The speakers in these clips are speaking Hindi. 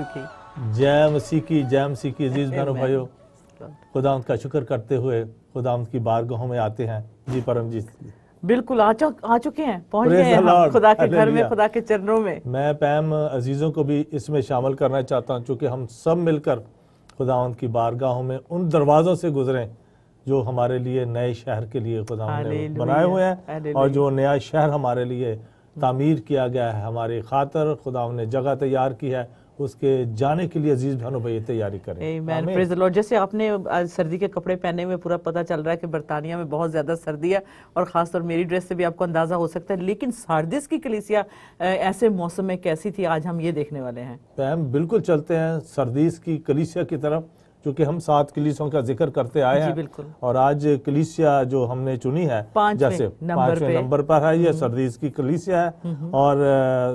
मसीह की जय मसीह की जय मसीह की अजीज बहनों भाइयों खुदा का शुक्र करते हुए खुदा की बारगाहों में आते हैं जी परमजीत बिल्कुल आ, आ चुके हैं पहुंच गए हैं खुदा के घर में खुदा के चरणों में मैं पैम अजीजों को भी इसमें शामिल करना चाहता हूं क्योंकि हम सब मिलकर खुदा की बारगाहों में उन दरवाज़ों से गुजरे जो हमारे लिए नए शहर के लिए खुदा ने बनाए हुए हैं और जो नया शहर हमारे लिए तामीर किया गया है हमारे खातर खुदा ने जगह तैयार की है उसके जाने के लिए अजीज बहनों भाई तैयारी करें जैसे आपने सर्दी के कपड़े पहने में पूरा पता चल रहा है कि बरतानिया में बहुत ज़्यादा सर्दी है और ख़ासतौर मेरी ड्रेस से भी आपको अंदाज़ा हो सकता है लेकिन सार्दिस की कलीसिया ऐसे मौसम में कैसी थी आज हम ये देखने वाले हैं पैम बिल्कुल चलते हैं सर्दीस की कलीसिया की तरफ क्योंकि हम सात कलीसियों का जिक्र करते आए हैं और आज कलीसिया जो हमने चुनी है जैसे पांचवें नंबर पर है ये हम्म। सर्दीस की कलीसिया है हम्म। और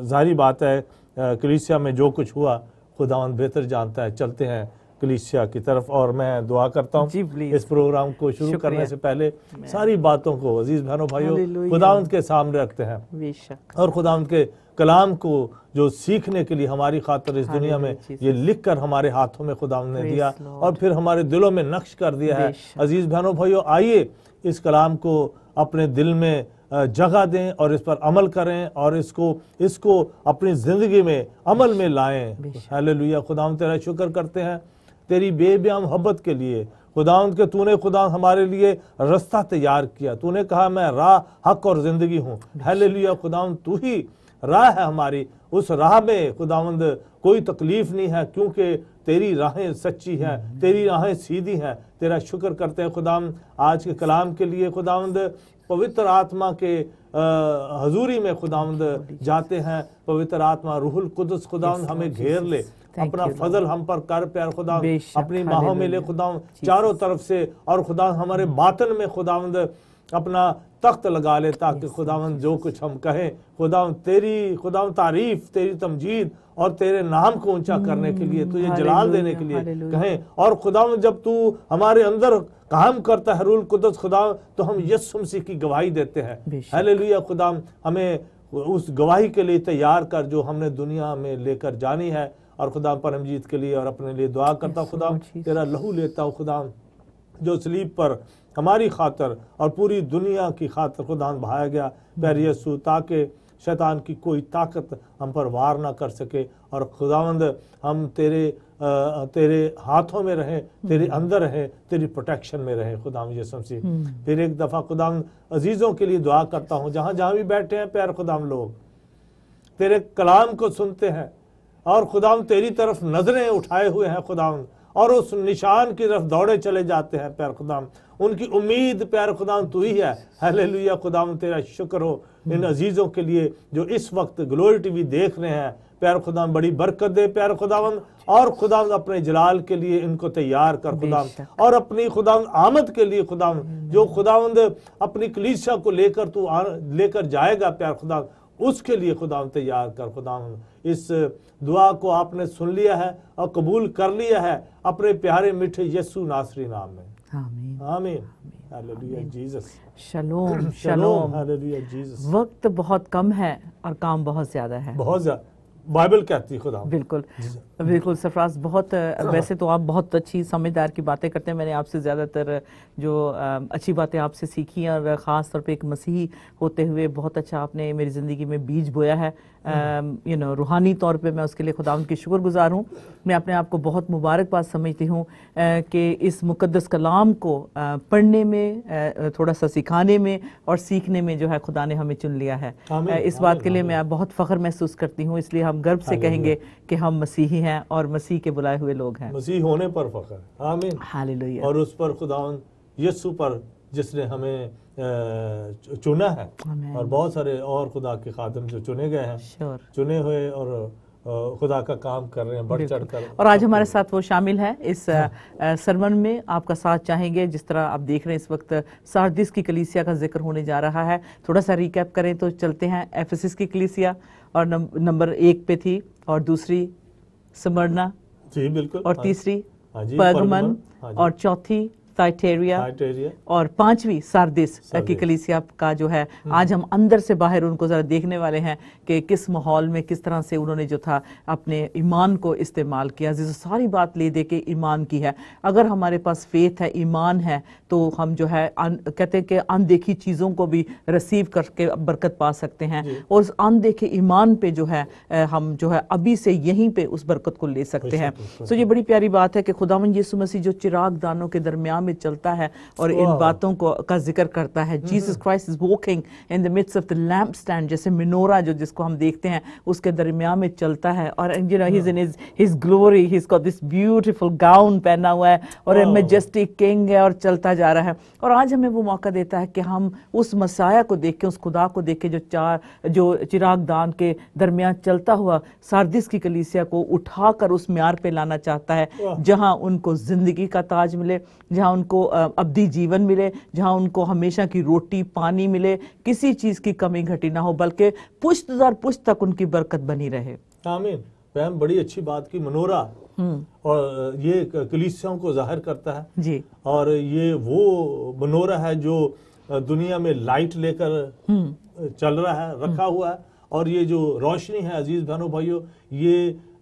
जाहिर बात है कलीसिया में जो कुछ हुआ खुदावंद बेहतर जानता है चलते हैं कलीसिया की तरफ और मैं दुआ करता हूँ इस प्रोग्राम को शुरू करने से पहले सारी बातों को अजीज बहनों भाइयों खुदावंद के सामने रखते हैं और खुदावंद के कलाम को जो सीखने के लिए हमारी खातर इस दुनिया में ये लिख कर हमारे हाथों में खुदावंद ने दिया और फिर हमारे दिलों में नक्श कर दिया है अजीज बहनों भाइयों आइए इस कलाम को अपने दिल में जगह दें और इस पर अमल करें और इसको इसको अपनी ज़िंदगी में अमल में हेले लुया खुदाम तेरा शुक्र करते हैं तेरी बेब्या मोहब्बत के लिए खुदाउन के तूने खुदा हमारे लिए रास्ता तैयार किया तूने कहा मैं राह हक और ज़िंदगी हूँ लुया खुदाउन तू ही राह है हमारी उस राह में खुदावंद कोई तकलीफ नहीं है क्योंकि तेरी राहें सच्ची हैं हम्म। तेरी राहें सीधी हैं तेरा शुक्र करते हैं खुदाम आज के कलाम के लिए खुदावंद पवित्र आत्मा के हजूरी में खुदावंद जाते हैं पवित्र आत्मा रूहुल कुदस खुदावंद हमें घेर ले अपना फजल हम पर कर प्यार खुदा अपनी माहों में ले खुदा चारों तरफ से और खुदा हमारे hmm. बातन में खुदावंद अपना तख्त लगा ले ताकि खुदावन जो कुछ हम कहें खुदावन तेरी खुदावन तारीफ तेरी तमजीद और तेरे नाम को ऊंचा hmm, करने के लिए तुझे जलाल देने के लिए कहें और खुदावन जब तू हमारे अंदर काम करता है रूल कुदस खुदा तो हम hmm. यसुम की गवाही देते हैं लुया खुदा हमें उस गवाही के लिए तैयार कर जो हमने दुनिया में लेकर जानी है और खुदा परमजीत के लिए और अपने लिए दुआ करता खुदा तेरा लहू लेता हूँ खुदा जो स्लीप पर हमारी खातर और पूरी दुनिया की खातर खुदा बहाया गया पैर यसु ताकि शैतान की कोई ताकत हम पर वार ना कर सके और खुदावंद हम तेरे आ, तेरे हाथों में रहें तेरे हम्म। अंदर रहें तेरी प्रोटेक्शन में रहें खुदाम यसम हम्म। सी फिर एक दफ़ा खुदाम अजीज़ों के लिए दुआ करता हूँ जहाँ जहाँ भी बैठे हैं प्यार खुदाम लोग तेरे कलाम को सुनते हैं और खुदाम तेरी तरफ नज़रें उठाए हुए हैं खुदाम और उस निशान की तरफ दौड़े चले जाते हैं प्यार खुदाम उनकी उम्मीद प्यार खुदाम तू ही है हले खुदाम तेरा शुक्र हो इन अजीज़ों के लिए जो इस वक्त ग्लोरी टी देख रहे हैं प्यार खुदाम बड़ी बरकत दे प्यार खुदाम और खुदाम अपने जलाल के लिए इनको तैयार कर खुदाम और अपनी खुदाम आमद के लिए खुदाम जो खुदावंद अपनी कलीसा को लेकर तू लेकर जाएगा प्यार खुदाम उसके लिए खुदा तैयार कर खुदा इस दुआ को आपने सुन लिया है और कबूल कर लिया है अपने प्यारे मीठे यसु नासरी नाम में आमीन शलोम शलोम वक्त बहुत कम है और काम बहुत ज्यादा है बहुत ज्यादा बाइबल कहती है खुदा बिल्कुल तो बिल्कुल सरफराज बहुत हाँ। वैसे तो आप बहुत अच्छी समझदार की बातें करते हैं मैंने आपसे ज़्यादातर जो अच्छी बातें आपसे सीखी हैं और ख़ास तौर पे एक मसीह होते हुए बहुत अच्छा आपने मेरी ज़िंदगी में बीज बोया है यू हाँ। नो रूहानी तौर पे मैं उसके लिए खुदा उनकी गुज़ार हूँ मैं अपने आप को बहुत मुबारकबाद समझती हूँ कि इस मुकदस कलाम को पढ़ने में थोड़ा सा सिखाने में और सीखने में जो है खुदा ने हमें चुन लिया है इस बात के लिए मैं बहुत फ़ख्र महसूस करती हूँ इसलिए हम गर्व से कहेंगे कि हम मसीही हैं हैं और मसीह के बुलाए हुए लोग हैं मसीह होने पर फखर आमीन हालेलुया और उस पर खुदावन यीशु पर जिसने हमें चुना है और बहुत सारे और खुदा के खादम जो चुने गए हैं चुने हुए और खुदा का काम कर रहे हैं बढ़ चढ़ कर और आज हमारे तो- साथ वो शामिल है इस हाँ। सरमन में आपका साथ चाहेंगे जिस तरह आप देख रहे हैं इस वक्त सार्दिस की कलीसिया का जिक्र होने जा रहा है थोड़ा सा रिकैप करें तो चलते हैं एफएसएस की कलीसिया और नंबर एक पे थी और दूसरी समरना जी बिल्कुल और तीसरी हाँ जी, हाँ जी, और चौथी थाइटेरिया और पांचवी सार्दिस की कलीसिया का जो है आज हम अंदर से बाहर उनको ज़रा देखने वाले हैं कि किस माहौल में किस तरह से उन्होंने जो था अपने ईमान को इस्तेमाल किया जिस सारी बात ले दे के ईमान की है अगर हमारे पास फेथ है ईमान है तो हम जो है कहते हैं कि अनदेखी चीज़ों को भी रिसीव करके बरकत पा सकते हैं और उस अनदेखे ईमान पे जो है हम जो है अभी से यहीं पर उस बरकत को ले सकते हैं सो तो ये बड़ी प्यारी बात है कि खुदा यीशु मसीह जो चिराग दानों के दरमियान में चलता है और इन बातों को का जिक्र करता है Jesus Christ is walking in the midst of the lamp stand जैसे मिनोरा जो जिसको हम देखते हैं उसके दरमिया में चलता है और you know his in his his glory his got this beautiful gown पहना हुआ है और मेजेस्टिक किंग है और चलता जा रहा है और आज हमें वो मौका देता है कि हम उस मसाया को देख के उस खुदा को देख के जो चार जो चिराग दान के दरमियान चलता हुआ सार्दिस की कलीसिया को उठाकर उस म्यार पे लाना चाहता है जहां उनको जिंदगी का ताज मिले जहां उनको अवधि जीवन मिले जहाँ उनको हमेशा की रोटी पानी मिले किसी चीज़ की कमी घटी ना हो बल्कि पुश्त दर पुश्त तक उनकी बरकत बनी रहे आमीन मैम बड़ी अच्छी बात की मनोरा हम्म। और ये कलीसियाओं को जाहिर करता है जी और ये वो मनोरा है जो दुनिया में लाइट लेकर हम्म। चल रहा है रखा हम्म। हुआ है और ये जो रोशनी है अजीज भानो भाइयों ये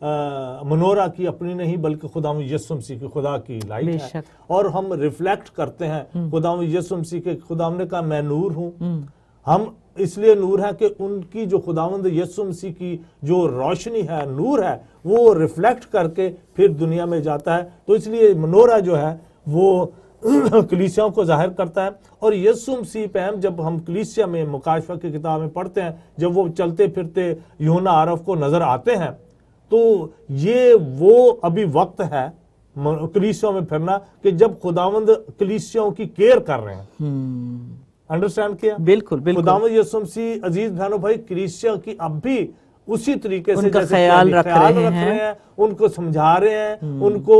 मनोरा की अपनी नहीं बल्कि खुदा यसुम सी की खुदा की लाइट है और हम रिफ्लेक्ट करते हैं हम्म। खुदा यसुम सी के खुदा ने कहा मैं नूर हूँ हम्म। हम इसलिए नूर है कि उनकी जो खुदावंद यसुम सी की जो रोशनी है नूर है वो रिफ्लेक्ट करके फिर दुनिया में जाता है तो इसलिए मनोरा जो है वो कलीसियाओं को जाहिर करता है और यसुम सी पैम जब हम कलीसिया में मुकाशफा की किताब में पढ़ते हैं जब वो चलते फिरते योना आरफ को नजर आते हैं तो ये वो अभी वक्त है कलिसियों में फिरना कि जब खुदावंद कलिसियों की केयर कर रहे हैं अंडरस्टैंड हम्म। किया बिल्कुल बिल्कुल खुदावंद यसुमसी अजीज बहनों भाई कलिसिया की अब भी उसी तरीके से जैसे ख्याल रख रहे, रहे, रहे हैं।, उनको समझा रहे हैं हम्म। उनको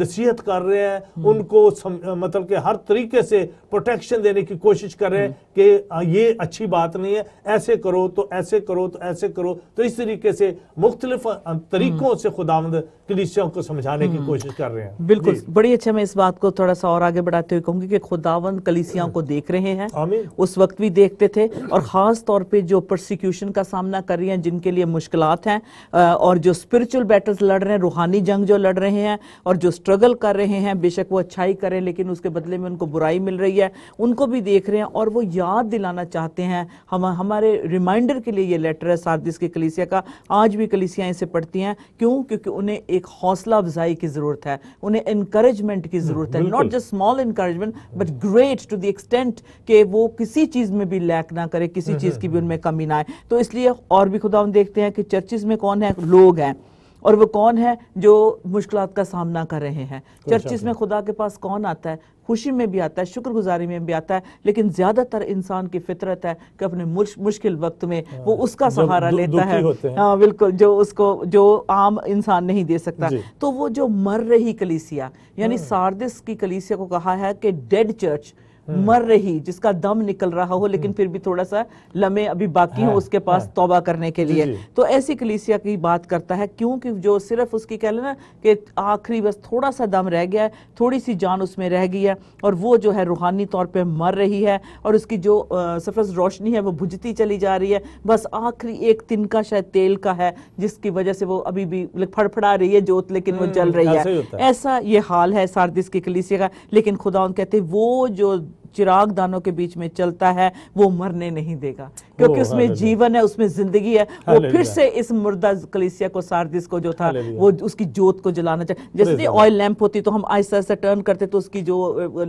नसीहत कर रहे हैं हम्म। उनको सम, मतलब के हर तरीके से प्रोटेक्शन देने की कोशिश कर रहे हैं हम्म। कि ये अच्छी बात नहीं है ऐसे करो तो ऐसे करो तो ऐसे करो तो इस तरीके से मुख्तलिफ तरीकों से खुदामंद कलिसियाओं तो को समझाने की हम्म। कोशिश कर रहे हैं बिल्कुल बड़ी अच्छा मैं इस बात को थोड़ा सा और आगे बढ़ाते हुए कहूंगी कि खुदावन कलिसियाओं को देख रहे हैं उस वक्त भी देखते थे और ख़ास तौर पे जो प्रोसिक्यूशन का सामना कर रही हैं जिनके लिए मुश्किल हैं और जो स्पिरिचुअल बैटल्स लड़ रहे हैं रूहानी जंग जो लड़ रहे हैं और जो स्ट्रगल कर रहे हैं बेशक वो अच्छाई करें लेकिन उसके बदले में उनको बुराई मिल रही है उनको भी देख रहे हैं और वो याद दिलाना चाहते हैं हम हमारे रिमाइंडर के लिए ये लेटर है सार्दिस के कलिसिया का आज भी कलिसियाँ इसे पढ़ती हैं क्यों क्योंकि उन्हें एक हौसला अफजाई की जरूरत है उन्हें इनकरेजमेंट की जरूरत है not just small encouragement but great to the extent के वो किसी चीज में भी लैक ना करे किसी हम्म, चीज की हम्म, भी हम्म। उनमें कमी ना आए तो इसलिए और भी खुदा हम देखते हैं कि चर्चिस में कौन है लोग हैं और वो कौन है जो मुश्किल का सामना कर रहे हैं चर्चिस में खुदा के पास कौन आता है खुशी में भी आता है शुक्रगुजारी में भी आता है लेकिन ज्यादातर इंसान की फितरत है कि अपने मुश्किल वक्त में हाँ। वो उसका सहारा लेता है हाँ बिल्कुल जो उसको जो आम इंसान नहीं दे सकता तो वो जो मर रही कलीसिया यानी हाँ। सार्दिस की कलीसिया को कहा है कि डेड चर्च हाँ। मर रही जिसका दम निकल रहा हो लेकिन हाँ। फिर भी थोड़ा सा लम्हे अभी बाकी हो हाँ, उसके पास तोबा करने के लिए तो ऐसी कलीसिया की बात करता है क्योंकि जो सिर्फ उसकी कह लेना कि आखिरी बस थोड़ा सा दम रह गया है थोड़ी सी जान उसमें रह गई है और वो जो है रूहानी तौर पर मर रही है और उसकी जो सफर रोशनी है वो बुझती चली जा रही है बस आखिरी एक तिनका शायद तेल का है जिसकी वजह से वो अभी भी फड़फड़ा रही है जोत लेकिन वो जल हम्म, रही है ऐसा ये हाल है सारदिस की कलीसिया का लेकिन खुदा कहते वो जो चिराग दानों के बीच में चलता है वो मरने नहीं देगा क्योंकि उसमें जीवन है उसमें जिंदगी है वो फिर से इस मुर्दा कलिसिया को सार्दिस को जो था वो उसकी जोत को जलाना चाहिए जैसे ऑयल लैंप होती तो हम आहिस्ता आहिस्ता टर्न करते तो उसकी जो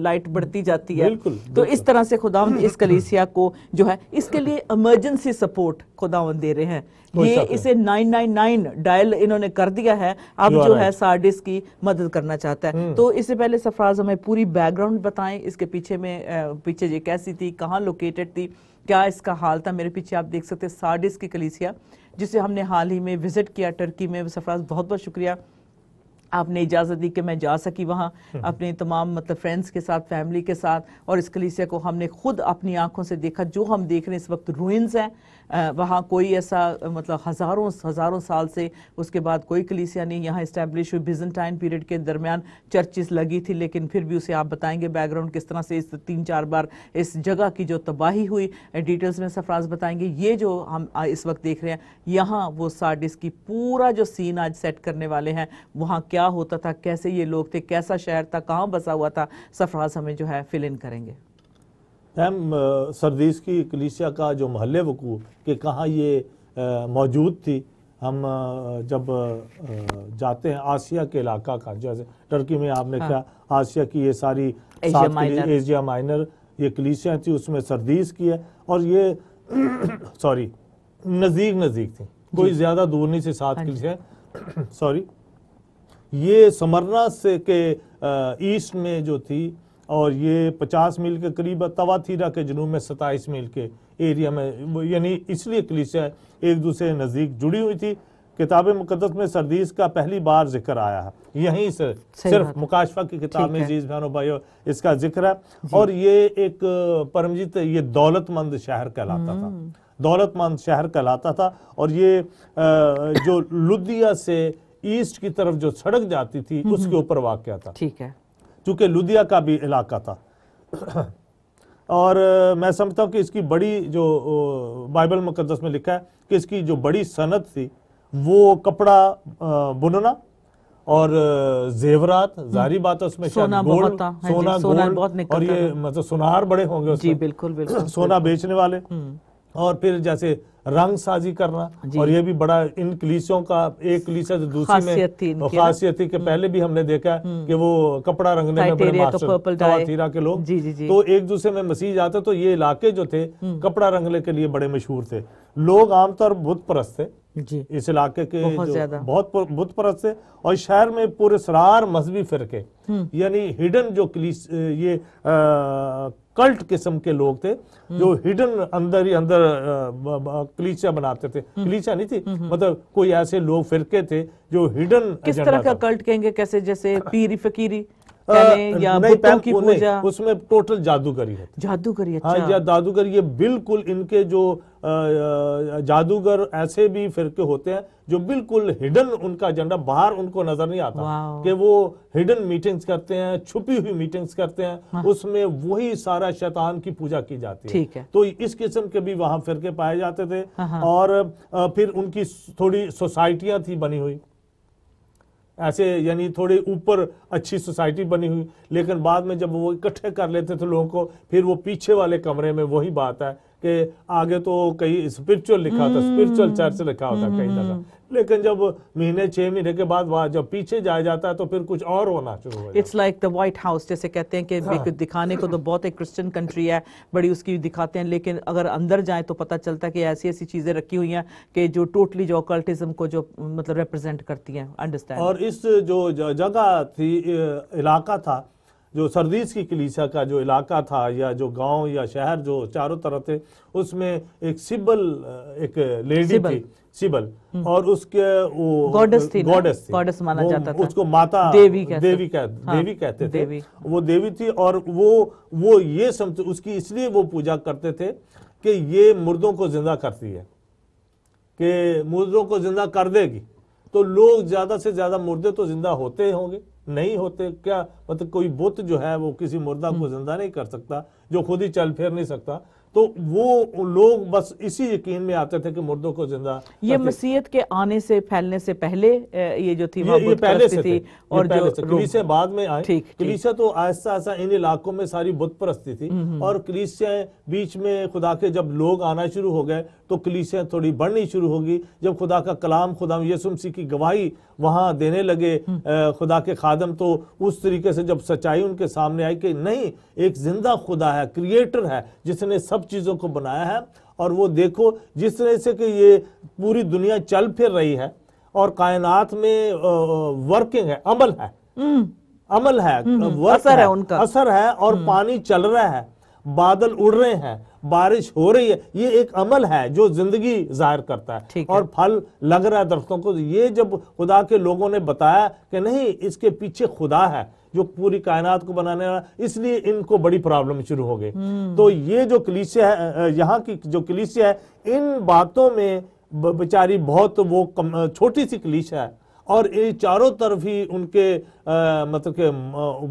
लाइट बढ़ती जाती है तो इस तरह से खुदावंद इस कलिसिया को जो है इसके लिए इमरजेंसी सपोर्ट खुदावंद दे रहे हैं ये इसे 999 डायल इन्होंने कर दिया है अब जो है सार्डिस की मदद करना चाहता है हम्म। तो इससे पहले सफराज हमें पूरी बैकग्राउंड बताएं इसके पीछे में पीछे ये कैसी थी कहाँ लोकेटेड थी क्या इसका हाल था मेरे पीछे आप देख सकते हैं सार्डिस की कलीसिया जिसे हमने हाल ही में विजिट किया टर्की में सफराज बहुत बहुत शुक्रिया आपने इजाज़त दी कि मैं जा सकी वहाँ हम्म। अपने तमाम मतलब फ्रेंड्स के साथ फैमिली के साथ और इस कलीसिया को हमने खुद अपनी आंखों से देखा जो हम देख रहे हैं इस वक्त रूइंस हैं वहाँ कोई ऐसा मतलब हज़ारों हज़ारों साल से उसके बाद कोई कलीसिया नहीं यहाँ इस्टेब्लिश हुई बिजनटाइन पीरियड के दरमियान चर्चिस लगी थी लेकिन फिर भी उसे आप बताएंगे बैकग्राउंड किस तरह से इस तीन चार बार इस जगह की जो तबाही हुई डिटेल्स में सफराज बताएंगे ये जो हम इस वक्त देख रहे हैं यहाँ वो साडिस की पूरा जो सीन आज सेट करने वाले हैं वहाँ क्या होता था कैसे ये लोग थे कैसा शहर था कहाँ बसा हुआ था सफराज हमें जो है फिल इन करेंगे हम सरदीस की कलीसिया का जो महल वकूफ़ कि कहाँ ये मौजूद थी हम जब जाते हैं आसिया के इलाका का जैसे टर्की में आपने हाँ। क्या आसिया की ये सारी एशिया माइनर, एशिया माइनर ये कलीसियाँ थी उसमें सरदीस की है और ये सॉरी नज़दीक नज़दीक थी कोई ज़्यादा दूर नहीं से सात कलीसियाँ सॉरी ये समरना से के ईस्ट में जो थी और ये 50 मील के करीब तवा थीरा के जुनूब में 27 मील के एरिया में यानी इसलिए कलीसिया एक दूसरे नज़दीक जुड़ी हुई थी किताब मुकदस में सरदीस का पहली बार जिक्र आया है यहीं से सिर्फ मुकाशफा की किताब में जीज बहनों भाई इसका जिक्र है और ये एक परमजीत ये दौलतमंद शहर कहलाता था हम्म। दौलतमंद शहर कहलाता था और ये जो लुधिया से ईस्ट की तरफ जो सड़क जाती थी हम्म, उसके हम्म। ऊपर वाक्य था ठीक है चूँकि लुधिया का भी इलाका था और मैं समझता हूँ कि इसकी बड़ी जो बाइबल मुकदस में लिखा है कि इसकी जो बड़ी सनत थी वो कपड़ा बुनना और जेवरात जारी बात है उसमें सोना बहुत था, हाँ सोना, सोना बहुत और ये मतलब सुनार बड़े होंगे उसमें जी बिल्कुल बिल्कुल सोना बेचने वाले हम्म। और फिर जैसे रंग साजी करना और ये भी बड़ा इन कलीसों का एक कलीसिया जो दूसरी में खासियत थी कि हम्म। पहले भी हमने देखा है हम्म। कि वो कपड़ा रंगने में बड़े तो मास्टर के लोग तो एक दूसरे में मसीह जाते तो ये इलाके जो थे हम्म। कपड़ा रंगने के लिए बड़े मशहूर थे लोग आमतौर बुत परस्त थे जी इस इलाके के बहुत, बहुत बुत परस्त थे और शहर में सरार मजहबी फिरके हम्म। यानी हिडन जो क्लिस ये आ, कल्ट किस्म के लोग थे हम्म। जो हिडन अंदर ही अंदर क्लीचा बनाते थे हम्म। क्लीचा नहीं थी मतलब कोई ऐसे लोग फिरके थे जो हिडन किस तरह का कल्ट कहेंगे कैसे जैसे पीरी फकीरी या की पूजा उसमें टोटल जादूगरी है जादूगरी हाँ, अच्छा हाँ या जादूगर ये बिल्कुल इनके जो जादूगर ऐसे भी फिरके होते हैं जो बिल्कुल हिडन उनका एजेंडा बाहर उनको नजर नहीं आता कि वो हिडन मीटिंग्स करते हैं छुपी हुई मीटिंग्स करते हैं हाँ। उसमें वही सारा शैतान की पूजा की जाती ठीक है।, है तो इस किस्म के भी वहां फिरके पाए जाते थे हाँ।, हाँ। और फिर उनकी थोड़ी सोसाइटियां थी बनी हुई ऐसे यानी थोड़े ऊपर अच्छी सोसाइटी बनी हुई लेकिन बाद में जब वो इकट्ठे कर लेते थे लोगों को फिर वो पीछे वाले कमरे में वही बात है कि आगे तो कहीं स्पिरिचुअल लिखा होता स्पिरिचुअल चर्च लिखा होता कहीं जगह हम्म। लेकिन जब महीने छह महीने के बाद वहां जब पीछे जाया जाता है तो फिर कुछ और होना शुरू हो it's like the White House जैसे कहते हैं कि हाँ. दिखाने को तो बहुत एक क्रिश्चियन कंट्री है बड़ी उसकी दिखाते हैं लेकिन अगर अंदर जाए तो पता चलता है कि ऐसी ऐसी चीजें रखी हुई हैं कि जो टोटली जो अकल्टिज्म को जो मतलब रिप्रेजेंट करती है अंडरस्टैंड और इस जो जगह थी इलाका था जो सरदीस की कलीसिया का जो इलाका था या जो गांव या शहर जो चारों तरफ थे उसमें एक सिबल एक लेडी सिबल। थी सिबल हम्म। और उसके वो गॉडेस थी गॉडेस गॉडेस माना जाता था उसको माता देवी कहते देवी कह, हाँ, देवी कहते थे देवी। वो देवी थी और वो वो ये समझ उसकी इसलिए वो पूजा करते थे कि ये मुर्दों को जिंदा करती है कि मुर्दों को जिंदा कर देगी तो लोग ज्यादा से ज्यादा मुर्दे तो जिंदा होते होंगे नहीं होते क्या मतलब कोई बुत जो है वो किसी मुर्दा को हम्म। जिंदा नहीं कर सकता जो खुद ही चल फिर नहीं सकता तो वो लोग बस इसी यकीन में आते थे कि मुर्दों को जिंदा ये मसीहत के आने से फैलने से पहले ये जो थी ये, ये पहले से थी और जो कलीसिया बाद में आए ठीक कलीसिया तो आहिस्ता आहिस्ता इन इलाकों में सारी बुत परस्ती थी हम्म, हम्म। और कलीसिया बीच में खुदा के जब लोग आना शुरू हो गए तो कलीसियाँ थोड़ी बढ़नी शुरू होगी जब खुदा का कलाम खुदा यसुम मसीह की गवाही वहाँ देने लगे हम्म। खुदा के खादम तो उस तरीके से जब सच्चाई उनके सामने आई कि नहीं एक जिंदा खुदा है क्रिएटर है जिसने सब चीज़ों को बनाया है और वो देखो जिस तरह से कि ये पूरी दुनिया चल फिर रही है और कायनात में वर्किंग है अमल है हम्म। अमल है हम्म। असर है, है उनका असर है और पानी चल रहा है बादल उड़ रहे हैं बारिश हो रही है ये एक अमल है जो जिंदगी जाहिर करता है और फल लग रहा है दरख्तों को तो ये जब खुदा के लोगों ने बताया कि नहीं इसके पीछे खुदा है जो पूरी कायनात को बनाने वाला इसलिए इनको बड़ी प्रॉब्लम शुरू हो गई हम्म। तो ये जो कलीसिया है यहाँ की जो कलीसिया है इन बातों में बेचारी बहुत वो कम, छोटी सी कलीसिया है और ये चारों तरफ ही उनके आ, मतलब के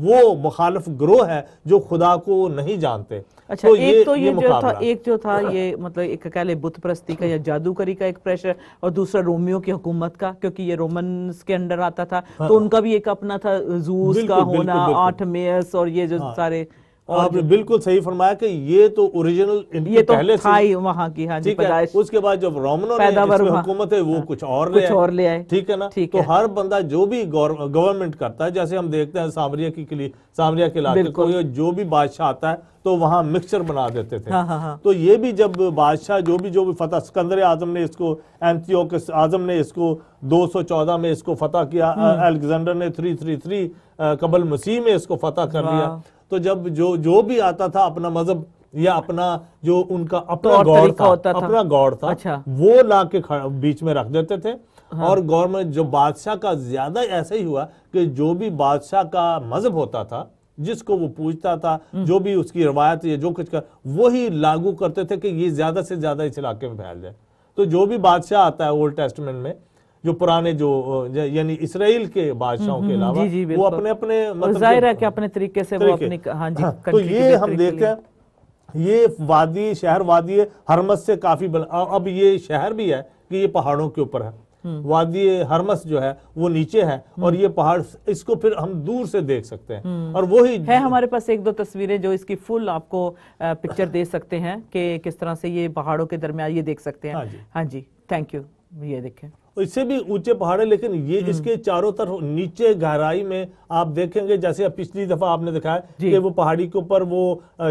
वो मुखालफ ग्रोह है जो खुदा को नहीं जानते अच्छा तो एक ये, तो ये, ये जो था एक जो था ये मतलब एक कह ले बुत प्रस्ती का या जादूगरी का एक प्रेशर और दूसरा रोमियो की हुकूमत का क्योंकि ये रोमन के अंडर आता था हाँ, तो हाँ। उनका भी एक अपना था जूस का होना आठ मेयर्स और ये जो हाँ। सारे आपने बिल्कुल सही फरमाया कि ये तो ओरिजिनल इनकी ये तो पहले से ही वहां की हाँ जी है उसके बाद जब रोमनों ने हुकूमत है वो हाँ, कुछ और कुछ ले और ले आए ठीक है ना ठीक तो है। हर बंदा जो भी गवर्नमेंट करता है जैसे हम देखते हैं सामरिया की किली सामरिया के इलाके को जो भी बादशाह आता है तो वहां मिक्सचर बना देते थे हाँ हाँ हाँ। तो ये भी जब बादशाह जो भी जो भी फतह सिकंदर आजम ने इसको एंथियोक आजम ने इसको 214 में इसको फतह किया हम्म। अलेक्जेंडर ने 333 कबल मसीह में इसको फतह कर लिया तो जब जो जो भी आता था अपना मजहब या अपना जो उनका अपना तो गौड़ था, होता था अपना गौड़ था अच्छा। वो ला के बीच में रख देते थे हाँ। और गवर्नमेंट जो बादशाह का ज्यादा ऐसा ही हुआ कि जो भी बादशाह का मजहब होता था जिसको वो पूछता था हम्म। जो भी उसकी रवायत या जो कुछ कर वही लागू करते थे कि ये ज्यादा से ज्यादा इस इलाके में फैल जाए तो जो भी बादशाह आता है ओल्ड टेस्टमेंट में जो पुराने जो यानी इसराइल के बादशाहों के हम्म, अलावा वो अपने अपने मतलब के अपने तरीके से तरीके, वो अपनी हाँ जी, हाँ, तो ये हम देखें ये वादी शहर वादी हरमस से काफी अब ये शहर भी है कि ये पहाड़ों के ऊपर है हम्म। वादी हरमस जो है वो नीचे है और हम्म। ये पहाड़ इसको फिर हम दूर से देख सकते हैं और वही है हमारे पास एक दो तस्वीरें जो इसकी फुल आपको पिक्चर दे सकते हैं कि किस तरह से ये पहाड़ों के दरमियान ये देख सकते हैं हाँ जी थैंक हाँ यू ये देखें तो इससे भी ऊंचे पहाड़ है लेकिन ये हम्म। इसके चारों तरफ नीचे गहराई में आप देखेंगे जैसे पिछली दफा आपने दिखाया कि वो पहाड़ी के ऊपर वो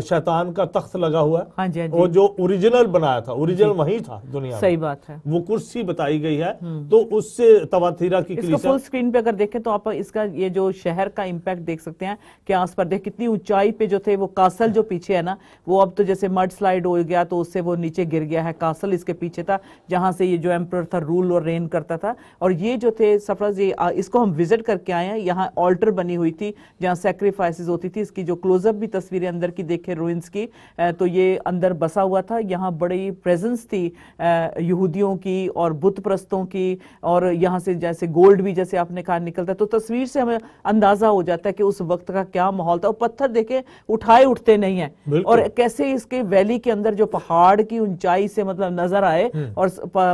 शैतान का तख्त लगा हुआ है हाँ जी, हाँ जी। और जो ओरिजिनल बनाया था ओरिजिनल वही था दुनिया सही बात है वो कुर्सी बताई गई है हम्म। तो उससे तवाथीरा की फुल स्क्रीन पे अगर देखें तो आप इसका ये जो शहर का इम्पैक्ट देख सकते हैं कि आस पर देख कितनी ऊंचाई पे जो थे वो कासल जो पीछे है ना वो अब तो जैसे मर्ड स्लाइड हो गया तो उससे वो नीचे गिर गया है कासल इसके पीछे था जहां से ये जो एम्पर था रूल और रेन करता था और ये जो थे सफरज ये इसको हम विजिट करके आए हैं यहाँ ऑल्टर बनी हुई थी जहाँ सेक्रीफाइसेस होती थी इसकी जो क्लोजअप भी तस्वीरें अंदर की देखे रोइंस की तो ये अंदर बसा हुआ था यहाँ बड़ी प्रेजेंस थी यहूदियों की और बुत प्रस्तों की और यहाँ से जैसे गोल्ड भी जैसे आपने कहा निकलता तो तस्वीर से हमें अंदाजा हो जाता है कि उस वक्त का क्या माहौल था और पत्थर देखे उठाए उठते नहीं है और कैसे इसके वैली के अंदर जो पहाड़ की ऊंचाई से मतलब नजर आए हम्म। और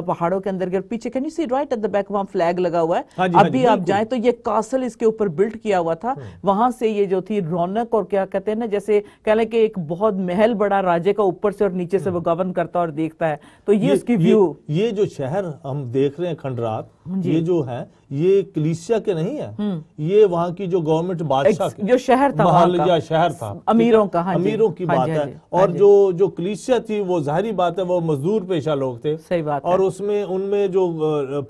पहाड़ों के अंदर के पीछे can you see right at the back वहां फ्लैग लगा हुआ है हाँ हाँ अभी आप जाए तो ये कासल इसके ऊपर बिल्ड किया हुआ था हाँ। वहां से ये जो थी रौनक और क्या कहते हैं ना जैसे कह लें कि एक बहुत महल बड़ा राजे का ऊपर से और नीचे से वो गवर्न करता और देखता है तो ये, ये उसकी व्यू ये, ये जो शहर हम देख रहे हैं खंडरात ये जो है ये कलिसिया के नहीं है हम्म। ये वहाँ की जो गवर्नमेंट बादशाह जो शहर था महल या शहर था अमीरों का हाँ अमीरों की हाँ बात हाँ है हाँ और जो जो कलिसिया थी वो जाहरी बात है वो मजदूर पेशा लोग थे सही बात और उसमें उनमें जो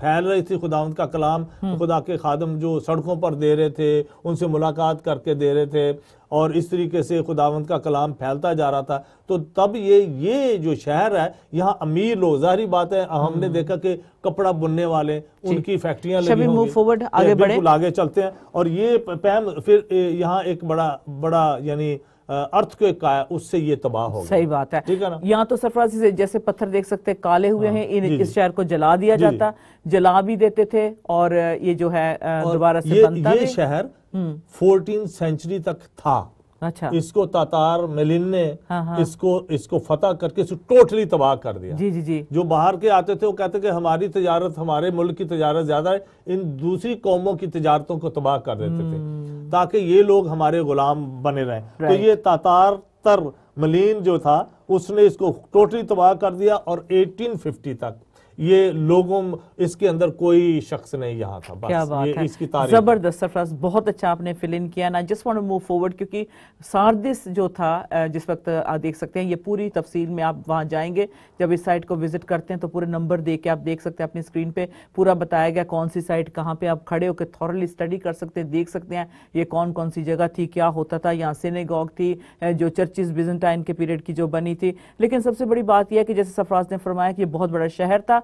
फैल रही थी खुदा का कलाम हम्म। खुदा के खादम जो सड़कों पर दे रहे थे उनसे मुलाकात करके दे रहे थे और इस तरीके से खुदावंत का कलाम फैलता जा रहा था तो तब ये ये जो शहर है यहाँ अमीर लोग जाहरी बात है हमने हम्म। देखा कि कपड़ा बुनने वाले उनकी फैक्ट्रियां लगी मूव आगे बढ़े आगे चलते हैं और ये पहम फिर यहाँ एक बड़ा बड़ा यानी अर्थ के आया उससे ये तबाह हो सही बात है ठीक है ना यहाँ तो सरफराज जैसे पत्थर देख सकते काले हुए हाँ। हैं इन इस शहर को जला दिया जाता जला भी देते थे और ये जो है दोबारा से ये, बनता ये शहर हम्म। फोर्टीन सेंचुरी तक था अच्छा इसको तातार मिलिन ने हाँ हाँ। इसको इसको फतेह करके इसको टोटली तबाह कर दिया जी जी जी जो बाहर के आते थे वो कहते कि हमारी तजारत हमारे मुल्क की तजारत ज्यादा है इन दूसरी कौमों की तजारतों को तबाह कर देते थे हम्म। ताकि ये लोग हमारे गुलाम बने रहें तो ये तातार तर मलिन जो था उसने इसको टोटली तबाह कर दिया और फिफ्टी तक ये लोगों इसके अंदर कोई शख्स नहीं यहाँ था बस क्या बात ये है इसकी तारीफ जबरदस्त सरफराज बहुत अच्छा आपने फिल इन किया ना just want to move forward क्योंकि सार्दिस जो था जिस वक्त आप देख सकते हैं ये पूरी तफसील में आप वहाँ जाएंगे जब इस साइट को विजिट करते हैं तो पूरे नंबर दे के आप देख सकते हैं अपनी स्क्रीन पर पूरा बताया गया कौन सी साइट कहाँ पर आप खड़े होकर थॉरली स्टडी कर सकते हैं देख सकते हैं ये कौन कौन सी जगह थी क्या होता था यहाँ सिनेगॉग थी जो चर्चिस बिजेंटाइन के पीरियड की जो बनी थी लेकिन सबसे बड़ी बात यह कि जैसे सरफराज ने फरमाया कि ये बहुत बड़ा शहर था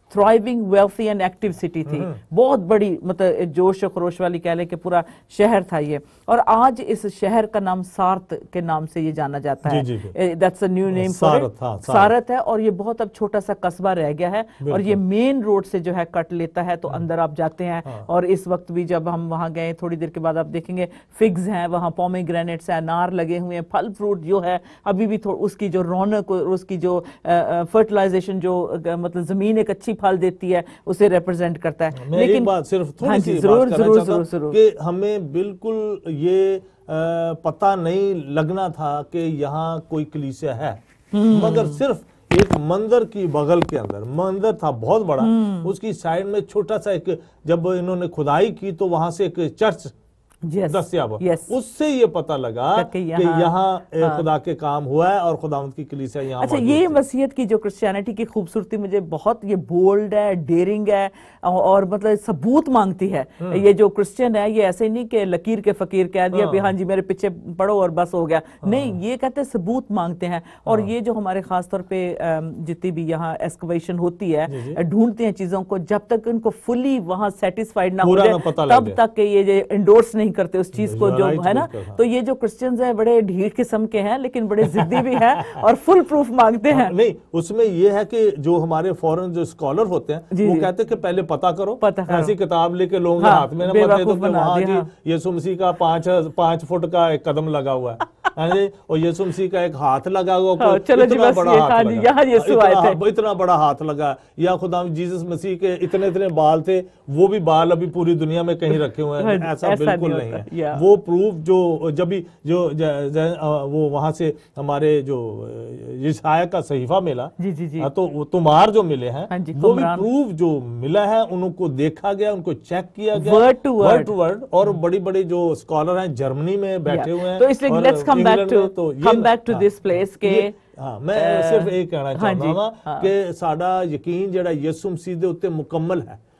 thriving wealthy and active city थी बहुत बड़ी मतलब जोश और खरोश वाली कह लें कि पूरा शहर था ये और आज इस शहर का नाम सार्थ के नाम से ये जाना जाता जी, है दैट्स अ न्यू नेम सारत है और ये बहुत अब छोटा सा कस्बा रह गया है और ये मेन रोड से जो है कट लेता है तो हम्म। अंदर आप जाते हैं हाँ। और इस वक्त भी जब हम वहाँ गए थोड़ी देर के बाद आप देखेंगे फिग्स हैं वहाँ पॉमी ग्रेनेट्स हैं अनार लगे हुए हैं फल फ्रूट जो है अभी भी उसकी जो रौनक उसकी जो फर्टिलाइजेशन जो मतलब जमीन एक अच्छी फल देती है उसे रिप्रेजेंट करता है हाँ, लेकिन बात सिर्फ थोड़ी हाँ सी जरूर जरूर जरूर जरूर कि हमें बिल्कुल ये पता नहीं लगना था कि यहाँ कोई कलीसिया है हम्म। मगर सिर्फ एक मंदिर की बगल के अंदर मंदिर था बहुत बड़ा हम्म। उसकी साइड में छोटा सा एक जब इन्होंने खुदाई की तो वहां से एक चर्च दस्याब yes. उससे ये पता लगा कि हाँ, यहाँ हाँ, खुदा के काम हुआ है और खुदावंत की कलीसिया यहाँ अच्छा ये मसीहत की जो क्रिश्चियनिटी की खूबसूरती मुझे बहुत ये बोल्ड है डेरिंग है और मतलब सबूत मांगती है हम्म। ये जो क्रिश्चियन है ये ऐसे नहीं कि लकीर के फकीर कह दिया हाँ। हाँ जी मेरे पीछे पढ़ो और बस हो गया हाँ। नहीं ये कहते सबूत मांगते हैं और हाँ। ये जो हमारे खास तौर पर जितनी भी यहाँ एक्सकवेशन होती है ढूंढते हैं चीजों को जब तक उनको फुली वहाँ सेटिस्फाइड ना हो तब तक ये इंडोर्स नहीं नहीं करते उस चीज को जो है ना तो ये जो क्रिश्चियंस हैं बड़े ढीठ किस्म के हैं लेकिन बड़े जिद्दी भी हैं और फुल प्रूफ मांगते हैं हाँ, नहीं उसमें ये है कि जो हमारे फॉरेन जो स्कॉलर होते हैं वो कहते हैं कि पहले पता करो पता ऐसी किताब लेके लोग हाँ, हाथ में ना हाँ। यीशु मसीह का पांच पांच फुट का एक कदम लगा हुआ है और यीशु मसीह का एक हाथ लगा हुआ हाँ, चलो जी बस बड़ा हाथ लगा यीशु आए थे इतना बड़ा हाथ लगा या खुदा जीसस मसीह के इतने इतने बाल थे वो भी बाल अभी पूरी दुनिया में कहीं रखे हुए हैं ऐसा बिल्कुल रहे हैं वो प्रूफ जो जब भी जो वो वहां से हमारे जो ईसाया का सहीफा मिला जी जी जी हाँ, तो तुम्हार जो मिले हैं हाँ वो भी प्रूफ जो मिला है उनको देखा गया उनको चेक किया गया word to word to word और mm-hmm. बड़ी बड़ी जो स्कॉलर हैं जर्मनी में बैठे हुए हैं तो इसलिए लेट्स कम बैक टू तो come back to this place के ਹਾਂ हाँ, ਮੈਂ uh, सिर्फ एक कहना चाहूंगा ਹਾਂ ਕਿ ਸਾਡਾ ਯਕੀਨ ਜਿਹੜਾ ਯਿਸੂ ਮਸੀਹ ਦੇ ਉੱਤੇ ਮੁਕੰਮਲ ਹੈ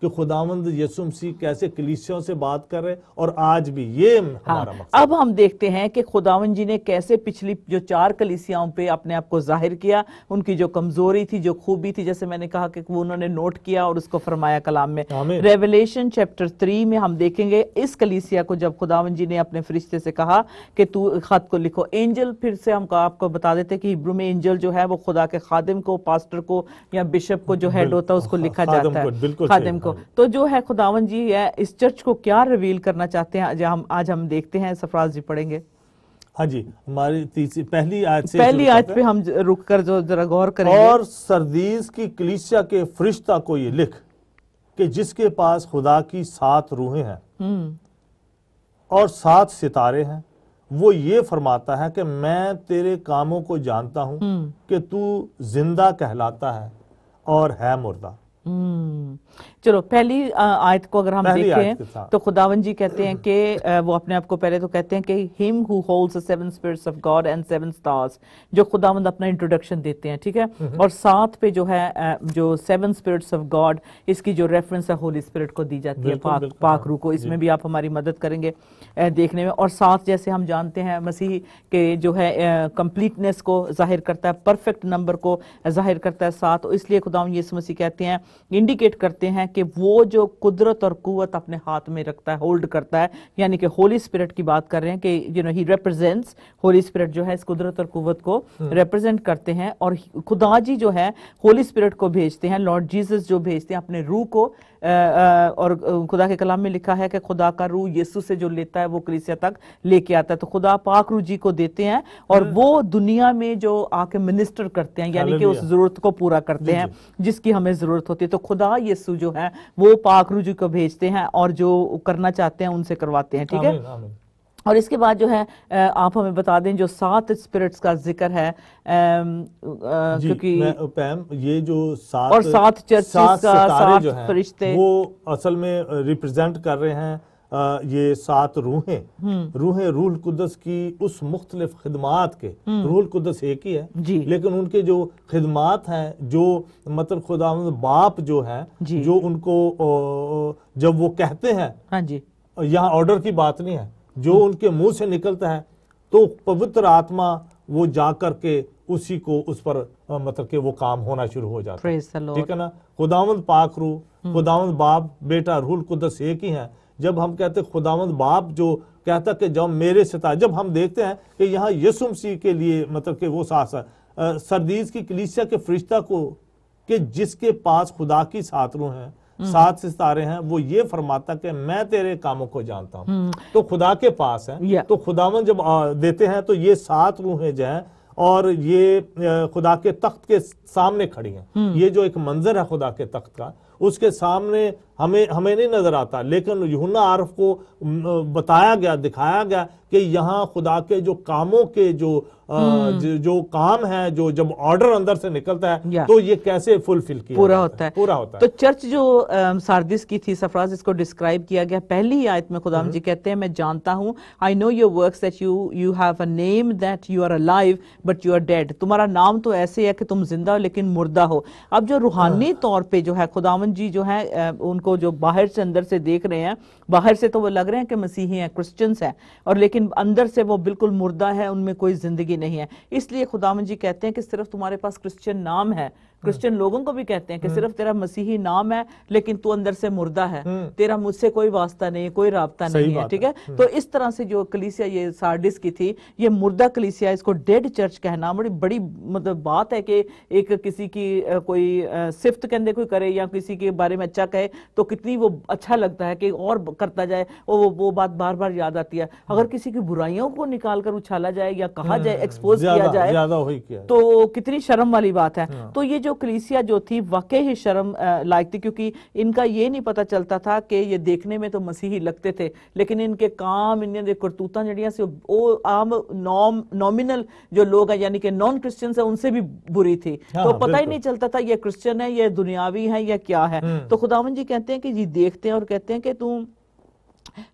कि खुदावंद यसु मसीह कैसे कलीसियों से बात कर रहे और आज भी ये हाँ, हमारा हाँ, अब हम देखते हैं कि खुदावंद जी ने कैसे पिछली जो चार कलीसियाओं पे अपने आप को जाहिर किया उनकी जो कमजोरी थी जो खूबी थी जैसे मैंने कहा कि वो उन्होंने नोट किया और उसको फरमाया कलाम में रेवलेशन चैप्टर थ्री में हम देखेंगे इस कलीसिया को जब खुदावन जी ने अपने फरिश्ते से कहा कि तू खत को लिखो एंजल फिर से हम आपको बता देते कि हिब्रू में एंजल जो है वो खुदा के खादिम को पास्टर को या बिशप को जो हेड होता है उसको हाँ, लिखा जाता है खादिम को को तो जो है खुदावन जी है इस चर्च को क्या रिवील करना चाहते हैं हम आज हम देखते हैं सफराज जी पढ़ेंगे हाँ जी हमारी तीसरी पहली आज से पहली आज पे हम रुक कर जो जरा गौर करें और सरदीज की कलीसिया के फरिश्ता को ये लिख कि जिसके पास खुदा की सात रूहें हैं हम्म। और सात सितारे हैं वो ये फरमाता है कि मैं तेरे कामों को जानता हूं हम्म। कि तू जिंदा कहलाता है और है मुर्दा हम्म। चलो पहली आयत को अगर हम देखें तो खुदावन जी कहते हैं कि वो अपने आप को पहले तो कहते हैं कि him who holds seven spirits of God and seven stars जो खुदावंद अपना इंट्रोडक्शन देते हैं ठीक है और साथ पे जो है जो सेवन स्पिरिट्स ऑफ गॉड इसकी जो रेफरेंस है होली स्पिरिट को दी जाती है पाक पाक हाँ। रू को इसमें भी आप हमारी मदद करेंगे देखने में और साथ जैसे हम जानते हैं मसीह के जो है कंप्लीटनेस को जाहिर करता है परफेक्ट नंबर को जाहिर करता है साथ इसलिए खुदावन यीशु मसीह कहते हैं इंडिकेट करते हैं कहते हैं कि वो जो कुदरत और कुत अपने हाथ में रखता है होल्ड करता है यानी कि होली स्पिरिट की बात कर रहे हैं कि you know he represents Holy Spirit जो है इस कुदरत और कुत को रिप्रेजेंट हम्म। करते हैं और खुदाजी जो है होली स्पिरिट को भेजते हैं लॉर्ड जीसस जो भेजते हैं अपने रूह को और खुदा के कलाम में लिखा है कि खुदा का रूह यीशु से जो लेता है वो कलीसिया तक लेके आता है तो खुदा पाक रू जी को देते हैं और हम्म। वो दुनिया में जो आके मिनिस्टर करते हैं यानी कि उस जरूरत को पूरा करते हैं जिसकी हमें जरूरत होती है तो खुदा यीशु जो है वो पाक रू जी को भेजते हैं और जो करना चाहते हैं उनसे करवाते हैं ठीक है और इसके बाद जो है आप हमें बता दें जो सात स्पिरिट्स का जिक्र है क्योंकि पैम ये जो सात और सात चर्च का सात फरिश्ते वो असल में रिप्रेजेंट कर रहे हैं ये सात रूहें हम्म। रूहें रूह कुदस की उस मुख्तलिफ खदमात के हम्म। रूह कुदस एक ही है लेकिन उनके जो खदमात हैं जो मतलब खुदा बाप जो है जो उनको जब वो कहते हैं हाँ जी यहाँ ऑर्डर की बात नहीं है जो उनके मुंह से निकलता है तो पवित्र आत्मा वो जा करके उसी को उस पर मतलब के वो काम होना शुरू हो जाता है ठीक है ना खुदावंद पाक रू हम्म। खुदावंद बाप बेटा रूल कुदस एक ही है जब हम कहते खुदावंद बाप जो कहता कि जब मेरे सिता जब हम देखते हैं कि यहाँ यसुम सी के लिए मतलब के वो सास सरदीज की कलीसिया के फरिश्ता को कि जिसके पास खुदा की सातरू हैं हम्म। सात सितारे हैं वो ये फरमाता कि मैं तेरे कामों को जानता हूँ हम्म। तो खुदा के पास है तो खुदावन जब देते हैं तो ये सात रूहें जो हैं और ये खुदा के तख्त के सामने खड़ी हैं हम्म। ये जो एक मंजर है खुदा के तख्त का उसके सामने हमें हमें नहीं नज़र आता लेकिन यहुना आरफ को बताया गया दिखाया गया कि यहाँ खुदा के जो कामों के जो हम्म। जो, जो काम है जो जब ऑर्डर अंदर से निकलता है तो ये कैसे फुलफिल किया पूरा होता है पूरा होता है तो चर्च जो आ, सार्दिस की थी सफराज इसको डिस्क्राइब किया गया पहली आयत में खुदाम हम्म। जी कहते हैं मैं जानता हूँ I know your work that you you have a name that you are alive but you are dead तुम्हारा नाम तो ऐसे है कि तुम जिंदा हो लेकिन मुर्दा हो अब जो हाँ। रूहानी तौर पर जो है खुदावन जी जो है उनको को जो बाहर से अंदर से देख रहे हैं बाहर से तो वो लग रहे हैं कि मसीही हैं क्रिश्चियंस हैं और लेकिन अंदर से वो बिल्कुल मुर्दा है उनमें कोई ज़िंदगी नहीं है इसलिए खुदाम जी कहते हैं कि सिर्फ तुम्हारे पास क्रिश्चियन नाम है क्रिश्चियन लोगों को भी कहते हैं कि हम्म। सिर्फ तेरा मसीही नाम है लेकिन तू अंदर से मुर्दा है हम्म। तेरा मुझसे कोई वास्ता नहीं कोई रबता नहीं है ठीक है तो हम्म। इस तरह से जो कलीसिया ये सार्डिस की थी ये मुर्दा कलीसिया इसको डेड चर्च कहना बड़ी बड़ी मतलब बात है कि एक किसी की कोई सिफ्त कहते कोई करे या किसी के बारे में अच्छा कहे तो कितनी वो अच्छा लगता है कि और करता जाए और वो वो बात बार बार याद आती है अगर किसी की बुराइयों को निकाल कर उछाला जाए या कहा जाए एक्सपोज किया जाए तो कितनी शर्म वाली बात है हाँ। तो ये जो कलीसिया जो थी वाकई ही शर्म लायक थी क्योंकि इनका ये नहीं पता चलता था कि ये देखने में तो मसीही लगते थे लेकिन इनके काम इनके करतूत जड़िया से वो आम नॉम नॉमिनल जो लोग हैं यानी कि नॉन क्रिश्चियन है उनसे भी बुरी थी हाँ, तो पता ही नहीं चलता था ये क्रिश्चियन है ये दुनियावी है या क्या है हम्म। तो खुदावन जी कहते हैं कि जी देखते हैं और कहते हैं कि तू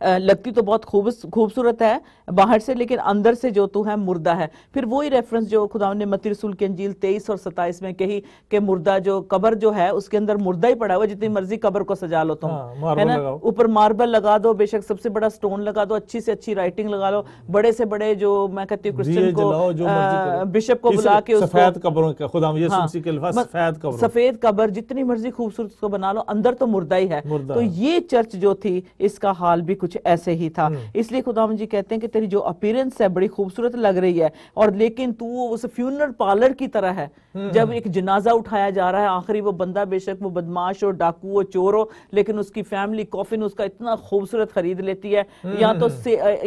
लगती तो बहुत खूब खूबसूरत है बाहर से लेकिन अंदर से जो तो है मुर्दा है फिर वही रेफरेंस जो खुदा ने मती रसूल की अंजील तेईस और सताइस में कही कि मुर्दा जो कबर जो है उसके अंदर मुर्दा ही पड़ा हुआ जितनी मर्जी कबर को सजा लो तुम तो है ना ऊपर मार्बल लगा दो बेशक सबसे बड़ा स्टोन लगा दो अच्छी से अच्छी राइटिंग लगा लो बड़े से बड़े जो मैं कहती हूँ क्रिश्चियन को बिशप को बुला के सफेद कबर हाँ। सफेद कबर जितनी मर्जी खूबसूरत उसको बना लो अंदर तो मुर्दा ही है तो ये चर्च जो थी इसका हाल भी कुछ ऐसे ही था हम्म। इसलिए खुदाम जी कहते हैं कि तेरी जो अपीरेंस है बड़ी खूबसूरत लग रही है और लेकिन तू उस फ्यूनर पार्लर की तरह है हम्म, जब हम्म। एक जनाजा उठाया जा रहा है आखिरी वो बंदा बेशक वो बदमाश हो डाकू हो चोर हो लेकिन उसकी फैमिली कॉफिन उसका इतना खूबसूरत खरीद लेती है या तो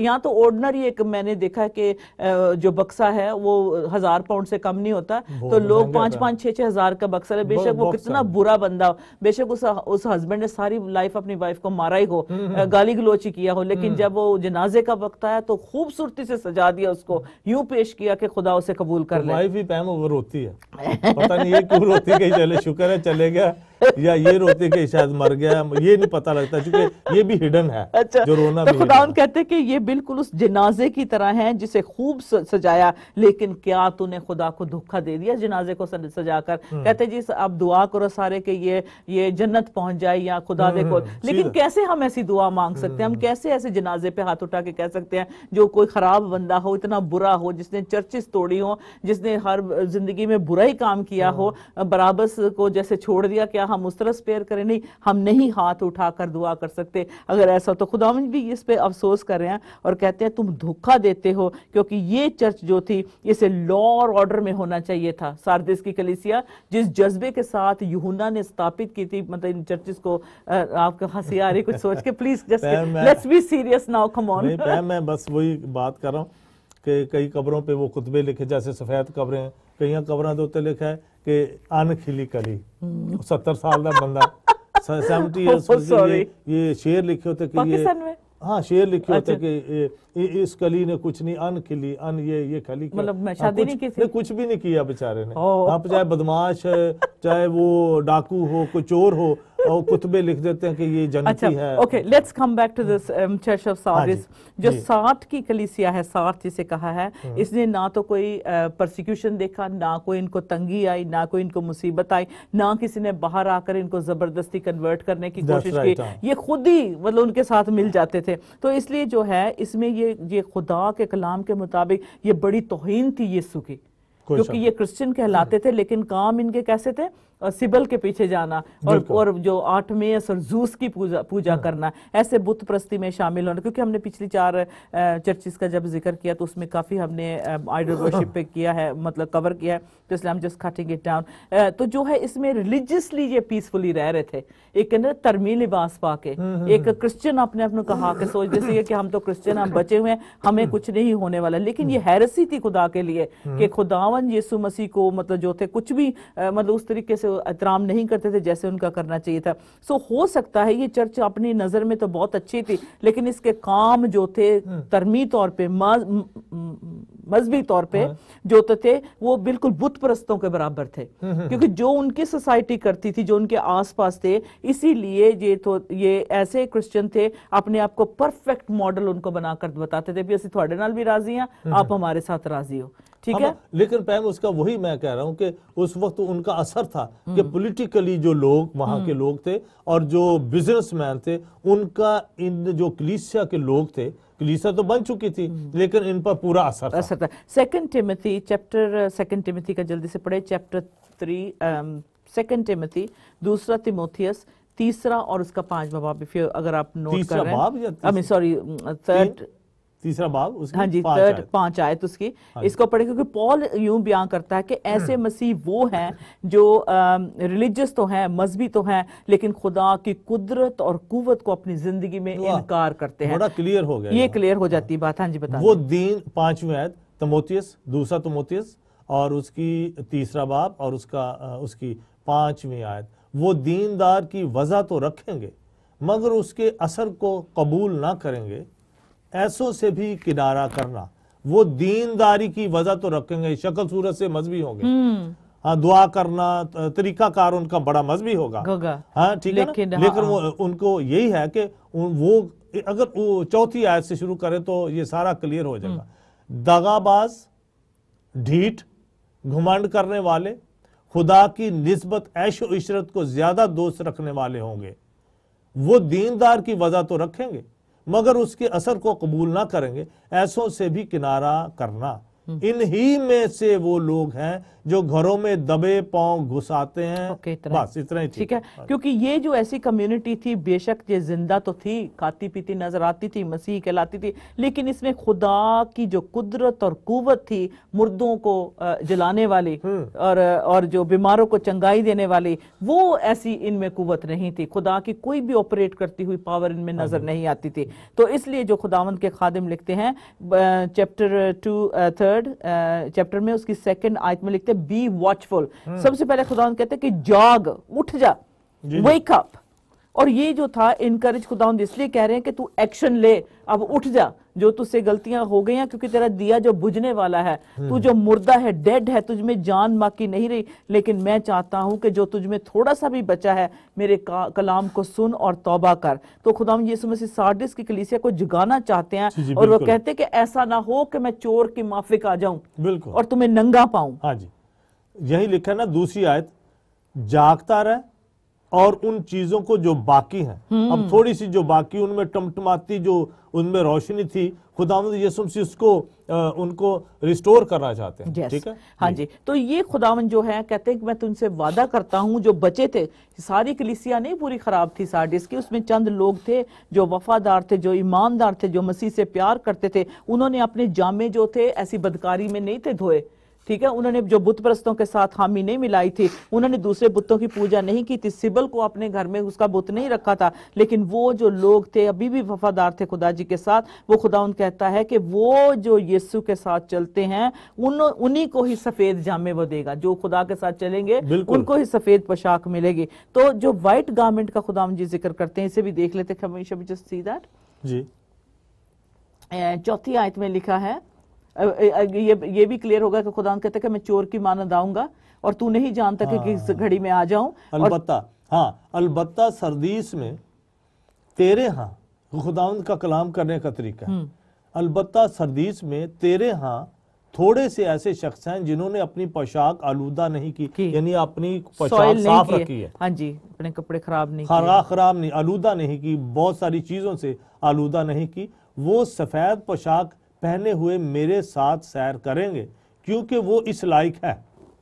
या तो ऑर्डनरी एक मैंने देखा कि जो बक्सा है वो हजार पाउंड से कम नहीं होता तो लोग पांच पांच छह छह हजार का बक्सा है बेशक वो कितना बुरा बंदा हो बेशक उस हस्बैंड ने सारी लाइफ अपनी वाइफ को मारा ही हो गाली गलोची किया हो लेकिन हम्म। जब वो जनाजे का वक्त आया तो खूबसूरती से सजा दिया उसको यूं पेश किया कि खुदा उसे कबूल कर तो ले भी पैम ओवर रोती है पता नहीं ये क्यों रोती कि चले शुक्र है चले गया या ये रोती कि शायद मर गया ये नहीं पता लगता क्योंकि ये भी हिडन है अच्छा, जो रोना तो खुदा कहते कि ये बिल्कुल उस जनाजे की तरह है जिसे खूब सजाया लेकिन क्या तूने खुदा को धोखा दे दिया जनाजे को सजा कर हम्म। कहते जी आप दुआ करो सारे कि ये ये जन्नत पहुंच जाए या खुदा हम्म, देखो लेकिन कैसे हम ऐसी दुआ मांग सकते सकते हैं हम हम्म। कैसे ऐसे जनाजे पे हाथ उठा के कह सकते हैं जो कोई खराब बंदा हो इतना बुरा हो जिसने चर्चिस तोड़ी हो जिसने हर जिंदगी में बुरा ही काम किया हो हाँ। बराबस को जैसे छोड़ दिया क्या हाँ, हम उस तरह स्पेयर करें नहीं हम नहीं हाथ उठा कर दुआ कर सकते अगर ऐसा तो खुदा भी इस पर अफसोस कर रहे हैं और कहते हैं तुम धोखा देते हो क्योंकि ये चर्च जो थी इसे लॉ और ऑर्डर में होना चाहिए था सारदेश की कलिसिया जिस जज्बे के साथ यूहुना ने स्थापित की थी मतलब इन चर्चिस को आपको हंसी आ रही कुछ सोच के please just let's be serious now come on नहीं मैम मैं बस वही बात कर रहा हूं कि कई कब्रों पे वो खुतबे लिखे जैसे सफेद कब्रें हैं ਕਈਆਂ ਕਬਰਾਂ ਦੇ ਉੱਤੇ ਲਿਖਿਆ ਹੈ ਕਿ ਅਨਖਿਲੀ कली 70 हम्म। साल का बंदा 70 इयर्स ये शेर लिखे होते कि ये ਪਾਕਿਸਤਾਨ ਵਿੱਚ हाँ शेर लिखे होते अच्छा। कि इस कली ने कुछ नहीं अन खिली अन ये ये खली मतलब मैं हाँ, शादी नहीं किसी ने कुछ भी नहीं किया बेचारे ने आप चाहे बदमाश है चाहे वो डाकू हो कोई चोर हो और कुतबे लिख देते हैं कि ये जन्नती अच्छा, है okay let's come back to this church of Sardis जो साठ की कलीसिया है साठ जिसे कहा है हम्म। इसने ना तो कोई प्रोसिक्यूशन देखा ना कोई इनको तंगी आई ना कोई इनको मुसीबत आई ना किसी ने बाहर आकर इनको जबरदस्ती कन्वर्ट करने की कोशिश की हाँ। ये खुद ही मतलब उनके साथ मिल जाते थे तो इसलिए जो है इसमें ये ये खुदा के कलाम के मुताबिक ये बड़ी तोहन थी यीशु की क्योंकि ये क्रिश्चियन कहलाते थे लेकिन काम इनके कैसे थे सिबल के पीछे जाना और और जो आठमेस और जूस की पूजा पूजा हाँ। करना ऐसे बुत प्रस्ती में शामिल होना क्योंकि हमने पिछली चार चर्चिस का जब जिक्र किया तो उसमें काफ़ी हमने आइडल वर्शिप पे किया है मतलब कवर किया है तो इसलिए हम जस्ट खाटिंग इट डाउन तो जो है इसमें रिलीजियसली ये पीसफुली रह रहे थे एक तरमी लिबास पा के हम्म, हम्म, एक क्रिश्चियन हम्म। अपने आप कहा के सोच सोचते थे कि हम तो क्रिश्चियन हम बचे हुए हैं हमें कुछ नहीं होने वाला लेकिन ये हैरसी थी खुदा के लिए कि खुदावन यीसु मसीह को मतलब जो थे कुछ भी मतलब उस तरीके से एहतराम नहीं करते थे जैसे उनका करना चाहिए था सो हो सकता है ये चर्च अपनी नज़र में तो बहुत अच्छी थी लेकिन इसके काम जो थे हम्म। तरमी तौर पर मजहबी तौर पे हाँ। जो तो थे वो बिल्कुल बुत परस्तों के बराबर थे हम्म, हम्म, क्योंकि जो उनकी सोसाइटी करती थी जो उनके आसपास थे इसीलिए ये तो ये ऐसे क्रिश्चियन थे अपने आप को परफेक्ट मॉडल उनको बनाकर बताते थे भी असं थोड़े नाल भी राजी हाँ आप हमारे साथ राजी हो ठीक हाँ, है लेकिन पैम उसका वही मैं कह रहा हूँ कि उस वक्त उनका असर था कि पॉलिटिकली हम्म। जो लोग वहां के हम्म। लोग थे और जो बिजनेसमैन थे उनका इन जो कलीसिया के लोग थे कलीसिया तो बन चुकी थी हम्म। लेकिन इन पर पूरा असर था। असर था second Timothy chapter second Timothy का जल्दी से पढ़े चैप्टर थ्री सेकंड टिमथी दूसरा तिमोथियस तीसरा और उसका पांचवा बाब अगर आप नोट कर रहे हैं सॉरी mm, थर्ड तीसरा बाब उसकी हाँ जी थर्ड पांच आयत उसकी हाँ इसको पढ़े क्योंकि पॉल यूं बयान करता है कि ऐसे हम्म। मसीह वो हैं जो रिलीजियस तो हैं मजहबी तो हैं लेकिन खुदा की कुदरत और कुवत को अपनी जिंदगी में इनकार करते हैं बड़ा क्लियर हो गया ये क्लियर हो जाती है हाँ। बात हाँ जी बता वो दीन पांचवी आयत तमोतियस दूसरा तमोतियस और उसकी तीसरा बाप और उसका उसकी पांचवी आयत वो दीनदार की वजह तो रखेंगे मगर उसके असर को कबूल ना करेंगे ऐसों से भी किनारा करना वो दीनदारी की वजह तो रखेंगे शक्ल सूरत से मजबी होंगे हम्म। हाँ दुआ करना कार उनका बड़ा मजबी होगा हाँ ठीक है हाँ, लेकिन वो हाँ। उनको यही है कि वो अगर चौथी आयत से शुरू करें तो ये सारा क्लियर हो जाएगा हम्म। दगाबाज ढीठ घुमंड करने वाले खुदा की नस्बत ऐश इशरत को ज्यादा दोस्त रखने वाले होंगे वो दीनदार की वजह तो रखेंगे मगर उसके असर को कबूल ना करेंगे ऐसों से भी किनारा करना हम्म। इन्हीं में से वो लोग हैं जो घरों में दबे पांव घुसाते हैं okay, इतना बस इतना ही ठीक है हाँ। क्योंकि ये जो ऐसी कम्युनिटी थी बेशक ये जिंदा तो थी खाती पीती नजर आती थी मसीह कहलाती थी लेकिन इसमें खुदा की जो कुदरत और कुवत थी मुर्दों को जलाने वाली हम्म। और और जो बीमारों को चंगाई देने वाली वो ऐसी इनमें कुवत नहीं थी खुदा की कोई भी ऑपरेट करती हुई पावर इनमें हाँ नजर नहीं आती थी तो इसलिए जो खुदावंत के खादिम लिखते हैं chapter two third third chapter uh, में उसकी सेकंड आयत में लिखते बी वॉचफुल हम्म। सबसे पहले खुदा कहते हैं कि जाग उठ जा वेक अप और ये जो था इनकरेज खुदा इसलिए कह रहे हैं कि तू एक्शन ले अब उठ जा जो तुझसे गलतियां हो गई हैं क्योंकि तेरा दिया जो बुझने वाला है तू हम्म। जो मुर्दा है डेड है तुझ में जान बाकी नहीं रही लेकिन मैं चाहता हूं कि जो तुझ में थोड़ा सा भी बचा है मेरे कलाम को सुन और तौबा कर तो खुदा ये समझ सार्डिस की कलीसिया को जगाना चाहते हैं और वो कहते हैं कि ऐसा ना हो कि मैं चोर की माफिक आ जाऊं और तुम्हें नंगा पाऊं हाँ जी यही लिखा ना दूसरी आयत जागता रहा और उन चीजों को जो बाकी हैं हम्म। अब थोड़ी सी जो बाकी उनमें टमटमाती जो उनमें रोशनी थी उसको आ, उनको रिस्टोर करना चाहते हैं yes. ठीक है हाँ जी तो ये खुदावन जो है कहते हैं कि मैं तुमसे वादा करता हूँ जो बचे थे सारी कलिसिया नहीं पूरी खराब थी सार्डिस की उसमें चंद लोग थे जो वफादार थे जो ईमानदार थे जो मसीह से प्यार करते थे उन्होंने अपने जामे जो थे ऐसी बदकारी में नहीं थे धोए ठीक है उन्होंने जो बुत प्रस्तों के साथ हामी नहीं मिलाई थी उन्होंने दूसरे बुतों की पूजा नहीं की थी सिबल को अपने घर में उसका बुत नहीं रखा था लेकिन वो जो लोग थे अभी भी वफादार थे खुदा जी के साथ वो खुदा उन कहता है कि वो जो यस्सु के साथ चलते हैं उन्हीं को ही सफेद जामे वो देगा जो खुदा के साथ चलेंगे उनको ही सफेद पोशाक मिलेगी तो जो व्हाइट गार्मेंट का खुदा जी जिक्र करते हैं इसे भी देख लेते हैं चौथी आयत में लिखा है ये ये भी क्लियर होगा कि खुदा कहते कि मैं चोर की मानद आऊंगा और तू नहीं जानता हाँ, कि किस हाँ। घड़ी में आ जाऊं अलबत् हाँ अलबत् सरदीस में तेरे हाँ खुदावंद का कलाम करने का तरीका हम्म। अलबत् सरदीस में तेरे हाँ थोड़े से ऐसे शख्स हैं जिन्होंने अपनी पोशाक आलूदा नहीं की, की। यानी अपनी पोशाक साफ रखी है हाँ जी अपने कपड़े खराब नहीं खरा खराब नहीं आलूदा नहीं की बहुत सारी चीजों से आलूदा नहीं की वो सफेद पोशाक पहने हुए मेरे साथ सैर करेंगे क्योंकि वो इस लायक है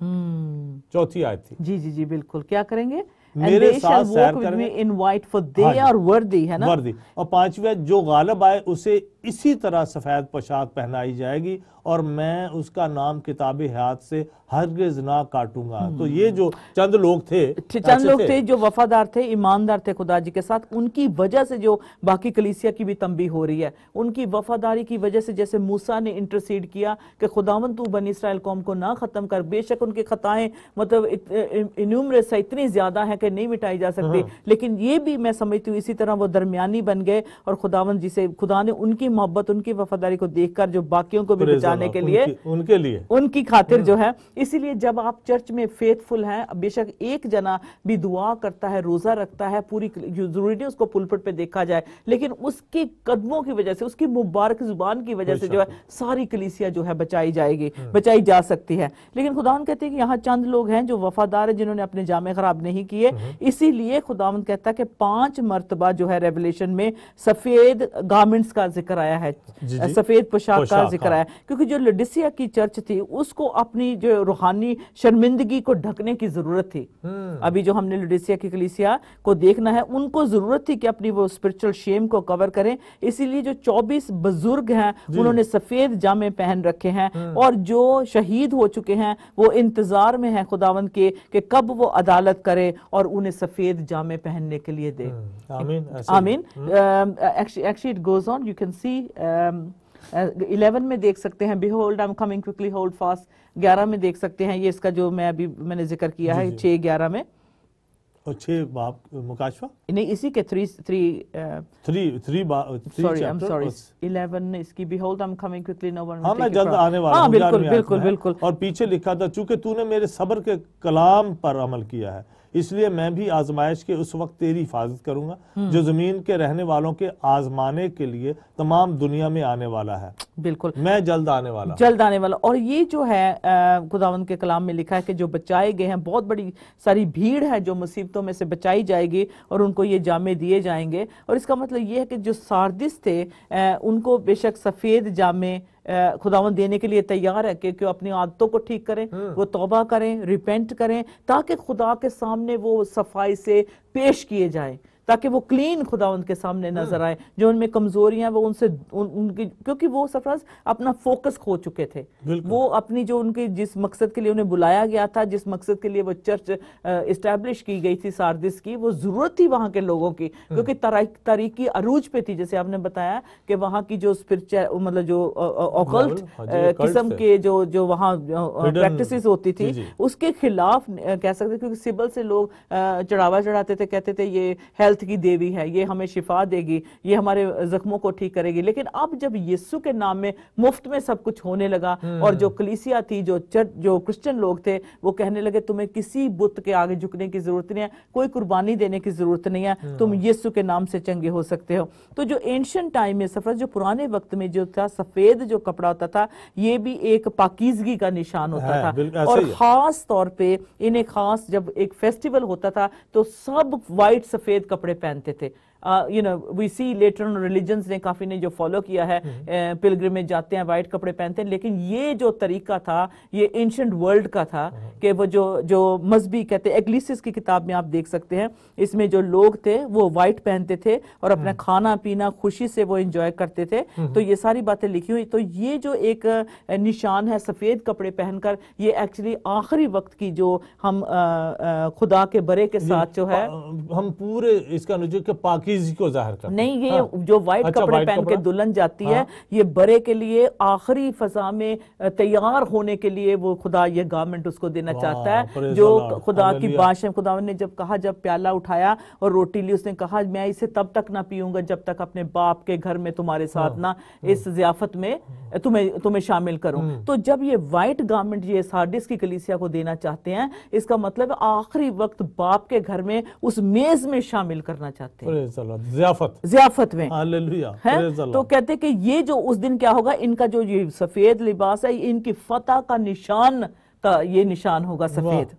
हम्म। चौथी आयत थी जी जी जी बिल्कुल क्या करेंगे मेरे साथ सैर करेंगे इनवाइट फॉर दे और वर्दी है ना वर्दी और पांचवा जो गालब आए उसे इसी तरह सफेद पोशाक पहनाई जाएगी और मैं उसका नाम किताबी हयात से हरगिज ना काटूंगा हम्म। तो ये जो चंद लोग थे चंद लोग थे।, जो वफादार थे ईमानदार थे खुदा जी के साथ उनकी वजह से जो बाकी कलीसिया की भी तंबी हो रही है उनकी वफादारी की वजह से जैसे मूसा ने इंटरसीड किया कि खुदावन तू बन इसराइल कौम को ना खत्म कर बेशक उनकी खताएं मतलब इन्यूमरस इतनी ज्यादा है कि नहीं मिटाई जा सकती हाँ। लेकिन ये भी मैं समझती हूँ इसी तरह वो दरमियानी बन गए और खुदावन जी से खुदा ने उनकी मोहब्बत उनकी वफादारी को देखकर जो बाकियों को भी बचा लाने के लिए उनके लिए उनकी खातिर हम्म। जो है इसीलिए जब आप चर्च में फेथफुल हैं बेशक एक जना भी दुआ करता है रोजा रखता है पूरी जरूरी नहीं उसको पुलपट पे देखा जाए लेकिन उसके कदमों की वजह से उसकी मुबारक जुबान की वजह से जो है सारी कलीसिया जो है बचाई जाएगी हम्म। बचाई जा सकती है लेकिन खुदा कहते हैं कि यहाँ चंद लोग हैं जो वफादार है जिन्होंने अपने जामे खराब नहीं किए हम्म। इसीलिए खुदा कहता है कि पांच मरतबा जो है रेवलेशन में सफेद गार्मेंट्स का जिक्र आया है सफेद पोशाक का जिक्र हाँ। आया क्योंकि की जो लडिसिया की चर्च थी उसको अपनी जो रूहानी शर्मिंदगी को ढकने की जरूरत थी हम्म। अभी जो हमने लडिसिया की कलिसिया को देखना है उनको जरूरत थी कि अपनी वो स्पिरिचुअल शेम को कवर करें इसीलिए जो 24 बुजुर्ग हैं उन्होंने सफेद जामे पहन रखे हैं हम्म। और जो शहीद हो चुके हैं वो इंतजार में है खुदावंद के कि कब वो अदालत करे और उन्हें सफेद जामे पहनने के लिए दे हम्म। आमीन आमीन actually it goes on you can see eleven में देख सकते हैं behold I am coming quickly hold fast ग्यारह में देख सकते हैं ये इसका जो मैं अभी मैंने जिक्र किया है छह ग्यारह में और बाप मुकाशवा नहीं इसी के three three three three sorry I am sorry eleven इसकी भी I am coming quickly no one हाँ मैं जल्द आने वाला हाँ, बिल्कुल बिल्कुल बिल्कुल और पीछे लिखा था चूंकि तूने मेरे सबर के कलाम पर अमल किया है इसलिए मैं भी आजमाइश के उस वक्त तेरी हिफाजत करूंगा हम्म। जो जमीन के रहने वालों के आजमाने के लिए तमाम दुनिया में आने वाला है बिल्कुल मैं जल्द आने वाला जल्द आने वाला और ये जो है खुदावन के कलाम में लिखा है कि जो बचाए गए हैं बहुत बड़ी सारी भीड़ है जो मुसीबतों में से बचाई जाएगी और उनको ये जामे दिए जाएंगे और इसका मतलब ये है कि जो सार्दिस थे उनको बेशक सफ़ेद जामे खुदावन देने के लिए तैयार है कि क्यों अपनी आदतों को ठीक करें हाँ। वो तोबा करें रिपेंट करें ताकि खुदा के सामने वो सफाई से पेश किए जाएं ताकि वो क्लीन खुदा उनके सामने हाँ। नजर आए जो उनमें कमजोरियां वो उनसे उन, उनकी क्योंकि वो सरफराज अपना फोकस खो चुके थे वो अपनी जो उनकी जिस मकसद के लिए उन्हें बुलाया गया था जिस मकसद के लिए वो चर्च इस्टेब्लिश की गई थी सारदिस की वो जरूरत थी वहां के लोगों की हाँ। क्योंकि तारीखी अरूज पे थी जैसे आपने बताया कि वहां की जो स्पिरिचुअल मतलब जो ओकल्ट हाँ किस्म के जो जो वहाँ प्रैक्टिस होती थी उसके खिलाफ कह सकते क्योंकि सिबल से लोग चढ़ावा चढ़ाते थे कहते थे ये हेल्थ की देवी है ये हमें शिफा देगी ये हमारे जख्मों को ठीक करेगी लेकिन अब जब यीशु के नाम में मुफ्त में सब कुछ होने लगा और जो हम्म। कलीसिया थी जो चर्च जो क्रिश्चियन लोग थे वो कहने लगे तुम्हें किसी बुत के आगे झुकने की जरूरत नहीं है कोई कुर्बानी देने की जरूरत नहीं है हम्म। तुम यीशु के नाम से चंगे हो सकते हो तो जो एंशियन टाइम में सफर जो पुराने वक्त में जो था सफेद जो कपड़ा होता था ये भी एक पाकिजगी का निशान होता हाँ, था और खास तौर पर इन्हें खास जब एक फेस्टिवल होता था तो सब व्हाइट सफेद कपड़ा कपड़े पहनते थे you know we see later on religions ने काफ़ी ने जो फॉलो किया है में हम्म। uh, जाते हैं वाइट कपड़े पहनते हैं लेकिन ये जो तरीका था ये एंशंट वर्ल्ड का था हम्म। कि वो जो जो मजहबी कहते हैं एग्लिसिस की किताब में आप देख सकते हैं इसमें जो लोग थे वो वाइट पहनते थे और अपना हम्म। खाना पीना खुशी से वो इंजॉय करते थे तो ये सारी बातें लिखी हुई तो ये जो एक uh, निशान है सफ़ेद कपड़े पहनकर ये एक्चुअली आखिरी वक्त की जो हम uh, खुदा के बरे के साथ जो है हम पूरे इसका पाकि तेजी को जाहिर कर नहीं ये हाँ। जो व्हाइट अच्छा, कपड़े पहन के दुल्हन जाती हाँ। है ये बरे के लिए आखिरी फजा में तैयार होने के लिए वो खुदा ये गारमेंट उसको देना चाहता है जो खुदा की है खुदा ने जब कहा जब प्याला उठाया और रोटी ली उसने कहा मैं इसे तब तक ना पीऊंगा जब तक अपने बाप के घर में तुम्हारे साथ हाँ, ना हाँ। इस जियाफत में हाँ। तुम्हें तुम्हें शामिल करूं हम्म। तो जब ये व्हाइट गारमेंट ये सार्डिस की कलीसिया को देना चाहते हैं इसका मतलब आखिरी वक्त बाप के घर में उस मेज में शामिल करना चाहते हैं जियाफत जियाफत में तो कहते हैं कि ये जो उस दिन क्या होगा इनका जो ये सफेद लिबास है इनकी फतह का निशान का ये निशान होगा सफेद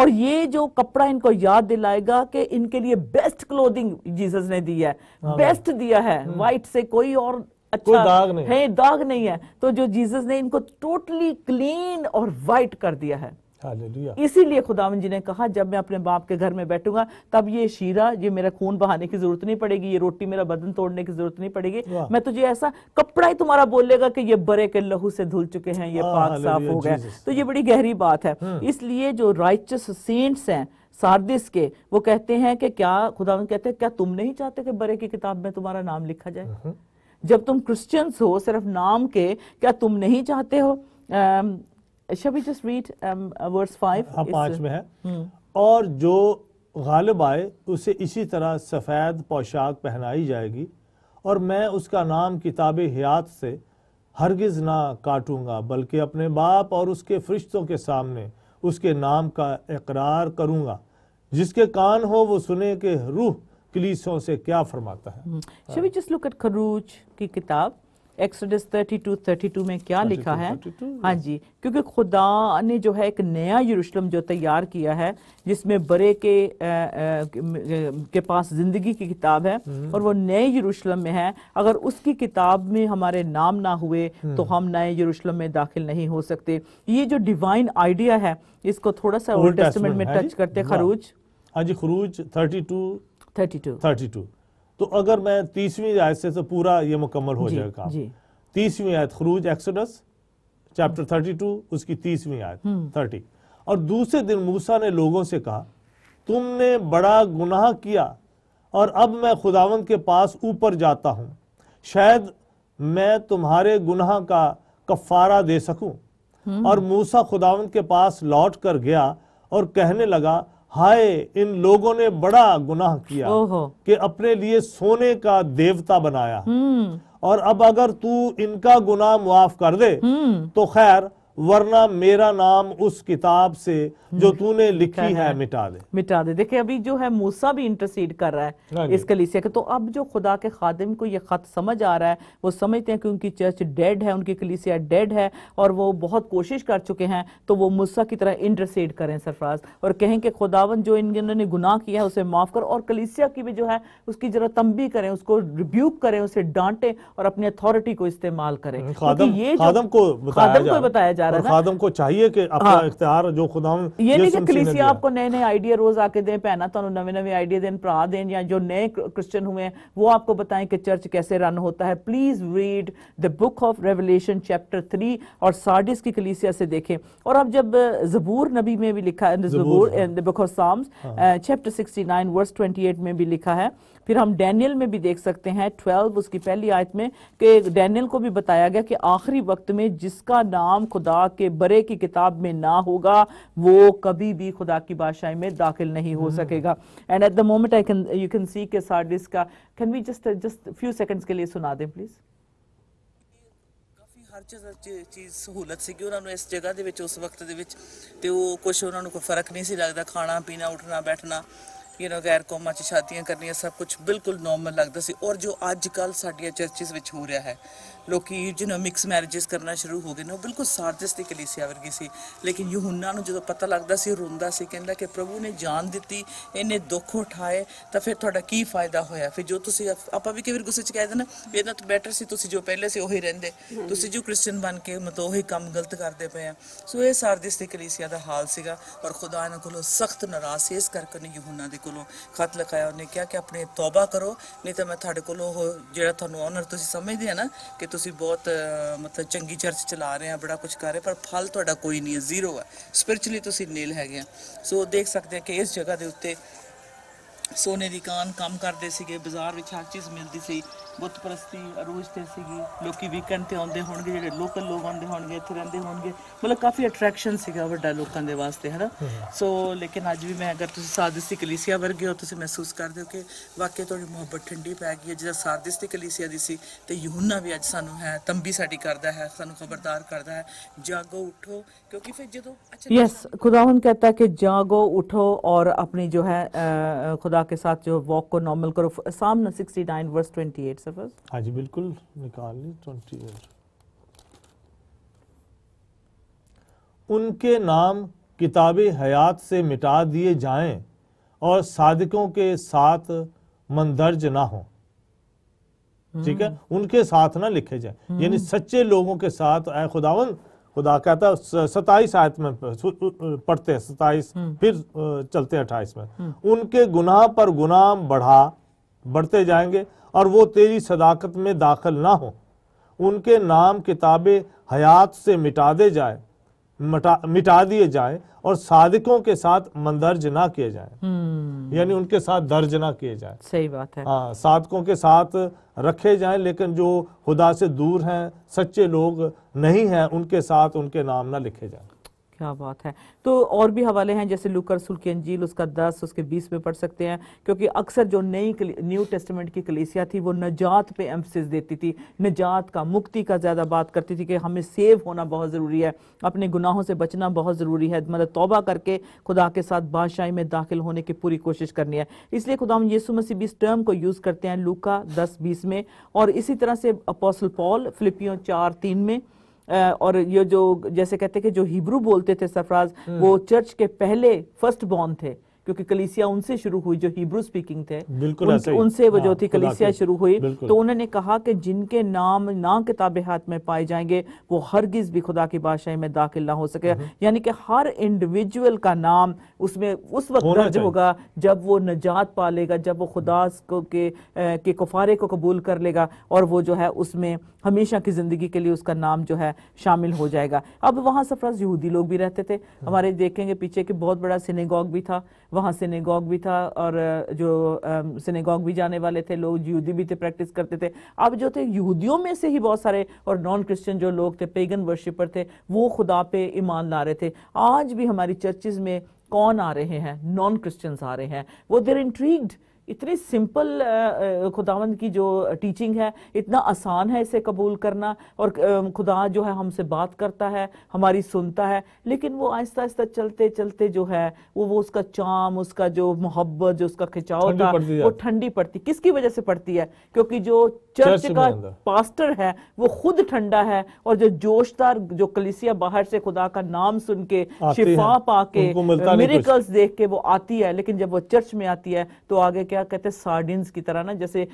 और ये जो कपड़ा इनको याद दिलाएगा कि इनके लिए बेस्ट क्लोथिंग जीसस ने दी है बेस्ट हाँ दिया है वाइट हम्म। से कोई और अच्छा कोई दाग नहीं है दाग नहीं है तो जो जीसस ने इनको टोटली क्लीन और वाइट कर दिया है इसीलिए खुदावन जी ने कहा जब मैं अपने बाप के घर में बैठूंगा तब ये शीरा ये मेरा खून बहाने की जरूरत नहीं पड़ेगी ये रोटी मेरा बदन तोड़ने की जरूरत नहीं पड़ेगी मैं तुझे ऐसा कपड़ा ही तुम्हारा बोलेगा कि ये बरे के लहू से धुल चुके हैं ये हाँ, पाक साफ हो गए तो ये बड़ी गहरी बात है हाँ। इसलिए जो राइचस सेंट्स हैं सार्दिस के वो कहते हैं कि क्या खुदावन कहते हैं क्या तुम नहीं चाहते कि बरे की किताब में तुम्हारा नाम लिखा जाए हाँ। जब तुम क्रिश्चियंस हो सिर्फ नाम के क्या तुम नहीं चाहते हो shall we just read um, uh, verse 5 हाँ पांच में है हम्म। और जो गालिब आए उसे इसी तरह सफ़ेद पोशाक पहनाई जाएगी और मैं उसका नाम किताब हयात से हरगिज़ ना काटूंगा बल्कि अपने बाप और उसके फरिश्तों के सामने उसके नाम का इकरार करूंगा जिसके कान हो वो सुने के रूह कलीसों से क्या फरमाता है शबी जस्ट लुक एट खरूज की किताब एक्सोडस 32 32 में क्या 32, हाँ लिखा है 32? हाँ जी क्योंकि खुदा ने जो है एक नया यरूशलेम जो तैयार किया है जिसमें बड़े के के पास जिंदगी की किताब है हम्म। और वो नए यरूशलेम में है अगर उसकी किताब में हमारे नाम ना हुए हम्म। तो हम नए यरूशलेम में दाखिल नहीं हो सकते ये जो डिवाइन आइडिया है इसको थोड़ा सा ओल्ड टेस्टमेंट में टच हाँ करते खरूज हाँ जी खरूज thirty thirty two two thirty two तो अगर मैं तीसवीं आयत से तो पूरा ये मुकम्मल हो जाएगा काम तीसवीं आयत खरूज एक्सोडस चैप्टर थर्टी टू उसकी तीसवीं आयत हम्म। थर्टी और दूसरे दिन मूसा ने लोगों से कहा तुमने बड़ा गुनाह किया और अब मैं खुदावंत के पास ऊपर जाता हूं शायद मैं तुम्हारे गुनाह का कफारा दे सकूं हम्म। और मूसा खुदावंत के पास लौट कर गया और कहने लगा हाय इन लोगों ने बड़ा गुनाह किया कि अपने लिए सोने का देवता बनाया हम्म। और अब अगर तू इनका गुनाह मुआफ कर दे हम्म। तो खैर वरना मेरा नाम उस किताब से जो हम्म। तूने लिखी है, है मिटा दे मिटा दे देखिए अभी जो है मूसा भी इंटरसीड कर रहा है हाँ इस कलीसिया के तो अब जो खुदा के खादिम को ये खत समझ आ रहा है वो समझते हैं कि उनकी चर्च डेड है उनकी कलीसिया डेड है और वो बहुत कोशिश कर चुके हैं तो वो मूसा की तरह इंटरसीड करें सरफराज और कहें कि खुदावन जो इन्होंने गुनाह किया है उसे माफ कर और कलीसिया की भी जो है उसकी जरा तंबी करें उसको रिब्यूक करें उसे डांटे और अपनी अथॉरिटी को इस्तेमाल करें ये बताया को बताया जा रहा था खादम को चाहिए कि अपना हाँ। इख्तियार जो खुदा ये, नहीं कि कलीसिया आपको नए नए आइडिया रोज आके दें पहना तो नवे नवे आइडिया दें पढ़ा दें या जो नए क्रिश्चियन हुए हैं वो आपको बताएं कि चर्च कैसे रन होता है please read the book of Revelation chapter three और सार्डिस की कलीसिया से देखें और अब जब जबूर नबी में भी लिखा है book of Psalms chapter sixty nine verse twenty eight में भी लिखा है फिर हम डैनियल में भी देख सकते हैं ट्वेल्व उसकी पहली आयत में कि डैनियल को भी बताया गया कि आखिरी वक्त में जिसका नाम खुदा के बरे की किताब में ना होगा वो कभी भी खुदा की बादशाही में दाखिल नहीं हो hmm. सकेगा and at the moment I can you can see के सार्डिस का can we just just few seconds के लिए सुना दें प्लीज़ हर चीज ਸਹੂਲਤ ਸੀਗੀ ਉਹਨਾਂ ਨੂੰ ਇਸ ਜਗ੍ਹਾ ਦੇ ਵਿੱਚ ਉਸ ਵਕਤ ਦੇ ਵਿੱਚ ਤੇ ਉਹ ਕੁਝ ਉਹਨਾਂ ਨੂੰ ਕੋਈ ਫਰਕ ਯੂ نو ਗੈਰ ਕੌਮਾਂ 'ਚ ਸ਼ਾਦੀਆਂ ਕਰਨੀਆਂ ਸਭ ਕੁਝ ਬਿਲਕੁਲ ਨਾਰਮਲ ਲੱਗਦਾ ਸੀ ਔਰ ਜੋ ਅੱਜ ਕੱਲ ਸਾਡੀਆਂ ਚਰਚਿਸ ਵਿੱਚ ਹੋ ਰਿਹਾ ਹੈ ਲੋਕੀ ਜਿਹਨਾਂ ਮਿਕਸ ਮੈਰਿਜਸ ਕਰਨਾ ਸ਼ੁਰੂ ਹੋ ਗਏ ਨੇ ਉਹ ਬਿਲਕੁਲ ਸਾਰਜਸ ਦੀ ਕਲੀਸਿਆ ਵਰਗੀ ਸੀ ਲੇਕਿਨ ਯਹੂਨਾ ਨੂੰ ਜਦੋਂ ਪਤਾ ਲੱਗਦਾ ਸੀ ਰੋਂਦਾ ਸੀ ਕਹਿੰਦਾ ਕਿ ਪ੍ਰਭੂ ਨੇ ਜਾਨ ਦਿੱਤੀ ਇਹਨੇ ਦੁੱਖ ਉਠਾਏ ਤਾਂ ਫਿਰ ਤੁਹਾਡਾ ਕੀ ਫਾਇਦਾ ਹੋਇਆ ਫਿਰ ਜੋ ਤੁਸੀਂ ਆਪਾਂ ਵੀ ਕਈ ਵਾਰ ਗੁੱਸੇ ਚ ਕਹਿ ਦਿੰਦੇ ਵੀ ਇਹਨਾਂ ਤੋਂ ਬੈਟਰ ਸੀ ਤੁਸੀਂ ਜੋ ਪਹਿਲੇ ਸੀ ਉਹੀ ਰਹਿੰਦੇ ਤੁਸੀਂ ਜੋ ਕ੍ਰਿਸਚੀਅਨ ਬਣ ਕੇ ਮਤਲਬ ਉਹੀ ਕੰਮ ਗਲਤ ਕਰਦੇ ਪਏ ਆ ਸੋ ਇਹ ਸਾਰਜਸ ਦੀ ਕਲੀਸਿਆ ਦਾ ਹਾਲ ਸੀਗਾ ਔਰ ਖੁਦਾ ਇਹਨਾਂ ਕੋਲੋਂ ਸਖਤ ਨਾਰਾਜ਼ ਸੀ ਇਸ ਕਰਕੇ ਨੇ ਯਹੂਨਾ ਦੇ ਕੋਲੋਂ ਖਤ ਲਿਖਾਇਆ ਉਹਨੇ ਕਿਹਾ ਕਿ ਆਪਣੇ ਤੌਬਾ ਕਰੋ ਨਹੀਂ ਤਾਂ ਮੈਂ ਤੁਹਾਡੇ ਕੋਲੋਂ ਉਹ ਜਿਹੜਾ ਤੁਹਾਨੂੰ ਆਨਰ ਤੁਸੀਂ ਸਮਝਦੇ ਆ ਨਾ ਕਿ ਤੁਸੀਂ ਬਹੁਤ ਮਤਲਬ ਚੰਗੀ ਚਰਚ ਚਲਾ ਰਹੇ ਆ ਬੜਾ ਕੁਝ ਕਰ ਰਹੇ ਪਰ ਫਲ ਤੁਹਾਡਾ ਕੋਈ ਨਹੀਂ ਹੈ ਜ਼ੀਰੋ ਹੈ ਸਪਿਰਚੁਅਲੀ ਤੁਸੀਂ ਨੀਲ ਹੈਗੇ ਆ ਸੋ ਦੇਖ ਸਕਦੇ ਆ ਕਿ ਇਸ ਜਗ੍ਹਾ ਦੇ ਉੱਤੇ ਸੋਨੇ ਦੀ ਕਾਨ ਕੰਮ ਕਰਦੇ ਸੀਗੇ ਬਾਜ਼ਾਰ ਵਿੱਚ ਹਰ ਚੀਜ਼ ਮਿਲਦੀ ਸੀ ਬੁੱਤ ਪ੍ਰਸਤੀ ਅਰੂਜ ਤੇ ਸੀਗੀ ਲੋਕੀ ਵੀਕਐਂਡ ਤੇ ਆਉਂਦੇ ਹੋਣਗੇ ਜਿਹੜੇ ਲੋਕਲ ਲੋਕ ਆਉਂਦੇ ਹੋਣਗੇ ਇੱਥੇ ਰਹਿੰਦੇ ਹੋਣਗੇ ਮਤਲਬ ਕਾਫੀ ਅਟਰੈਕਸ਼ਨ ਸੀਗਾ ਵੱਡਾ ਲੋਕਾਂ ਦੇ ਵਾਸਤੇ ਹਨਾ ਸੋ ਲੇਕਿਨ ਅੱਜ ਵੀ ਮੈਂ ਅਗਰ ਤੁਸੀਂ ਸਾਰਦਿਸ ਦੀ ਕਲੀਸਿਆ ਵਰਗੇ ਹੋ ਤੁਸੀਂ ਮਹਿਸੂਸ ਕਰਦੇ ਹੋ ਕਿ ਵਾਕਿਆ ਤੁਹਾਡੀ ਮੁਹੱਬਤ ਠੰਡੀ ਪੈ ਗਈ ਹੈ ਜਿਹੜਾ ਸਾਰਦਿਸ ਦੀ ਕਲੀਸਿਆ ਦੀ ਸੀ ਤੇ ਯਹੂਨਾ ਵੀ ਅੱਜ ਸਾਨੂੰ ਹੈ ਤੰਬੀ ਸਾਡੀ ਕਰਦਾ ਹੈ ਸਾਨੂੰ ਖਬਰਦਾਰ ਕਰਦਾ ਹੈ ਜਾਗੋ ਉਠੋ ਕਿਉਂਕਿ ਫਿਰ ਜਦੋਂ ਅੱਛਾ ਯੈਸ ਹੁਣ ਕਹਤਾ ਕਿ ਜਾਗੋ ਉਠੋ ਔਰ ਆਪਣੀ ਜੋ ਹੈ ਖੁਦਾ ਕੇ ਸਾਥ ਜੋ ਵਾਕ ਕੋ ਨਾਰਮਲ ਕਰੋ सामना 69 ਵਰਸ 28 मिनट से बस हाँ जी बिल्कुल निकाल ली ट्वेंटी मिनट उनके नाम किताब हयात से मिटा दिए जाएं और सादकों के साथ मंदर्ज ना हो ठीक है हम्म। उनके साथ ना लिखे जाए हम्म। यानी सच्चे लोगों के साथ ए खुदावन खुदा कहता है सताइस आयत में पढ़ते हैं सताइस हम्म। फिर चलते हैं अट्ठाईस में उनके गुनाह पर गुनाह बढ़ा बढ़ते जाएंगे और वो तेरी सदाकत में दाखिल ना हो उनके नाम किताबें हयात से मिटा दे जाए मटा मिटा दिए जाए और सादिकों के साथ मंदर्ज ना किए जाए हम्म। यानी उनके साथ दर्ज ना किए जाए सही बात है हाँ सादकों के साथ रखे जाए लेकिन जो खुदा से दूर हैं सच्चे लोग नहीं हैं उनके साथ उनके नाम ना लिखे जाए क्या बात है तो और भी हवाले हैं जैसे लुकर रसूल की अंजील उसका दस उसके बीस में पढ़ सकते हैं क्योंकि अक्सर जो नई न्यू टेस्टमेंट की कलेसिया थी वो नजात पे एम्फसिस देती थी नजात का मुक्ति का ज़्यादा बात करती थी कि हमें सेव होना बहुत ज़रूरी है अपने गुनाहों से बचना बहुत ज़रूरी है मतलब तोबा करके खुदा के साथ बादशाही में दाखिल होने की पूरी कोशिश करनी है इसलिए खुदा हम यसु मसीह भी इस टर्म को यूज़ करते हैं लुका दस बीस में और इसी तरह से अपोसल पॉल फिलिपियों चार तीन में और ये जो जैसे कहते कि जो हिब्रू बोलते थे सरफराज हम्म। वो चर्च के पहले फर्स्ट बॉर्न थे क्योंकि कलिसिया उनसे शुरू हुई जो हिब्रू स्पीकिंग थे उन, उनसे वो जो हाँ, थी कलिसिया शुरू हुई तो उन्होंने कहा कि जिनके नाम ना किताब हाथ में पाए जाएंगे वो हरगिज भी खुदा की बादशाही में दाखिल ना हो सके हम्म। यानी कि हर इंडिविजुअल का नाम उसमें उस वक्त दर्ज होगा जब वो नजात पा लेगा जब वो खुदा को के, के कुफारे को कबूल कर लेगा और वो जो है उसमें हमेशा की ज़िंदगी के लिए उसका नाम जो है शामिल हो जाएगा अब वहाँ सफर यहूदी लोग भी रहते थे हम्म। हमारे देखेंगे पीछे के बहुत बड़ा सिनेगॉग भी था वहाँ सिनेगॉग भी था और जो सिनेगॉग भी जाने वाले थे लोग यहूदी भी थे प्रैक्टिस करते थे अब जो थे यहूदियों में से ही बहुत सारे और नॉन क्रिश्चियन जो लोग थे पेगन वर्शिपर थे वो खुदा पे ईमान ला रहे थे आज भी हमारी चर्चेज में कौन आ रहे हैं नॉन क्रिश्चियंस आ रहे हैं वो देर इंट्रीग्ड इतनी सिंपल खुदावंद की जो टीचिंग है इतना आसान है इसे कबूल करना और खुदा जो है हमसे बात करता है हमारी सुनता है लेकिन वो आहिस्ता आहिस्ता चलते चलते जो है वो वो उसका चाम उसका जो मोहब्बत जो उसका खिंचाव था वो ठंडी पड़ती किसकी वजह से पड़ती है क्योंकि जो चर्च, चर्च का पास्टर है वो खुद ठंडा है और जो जोशदार जो कलिसिया बाहर से खुदा का नाम सुन के शिफा पा के मेरिकल्स देख के वो आती है लेकिन जब वो चर्च में आती है तो आगे क्या क्या कहते हैं सार्डिन्स की तरह ना जैसे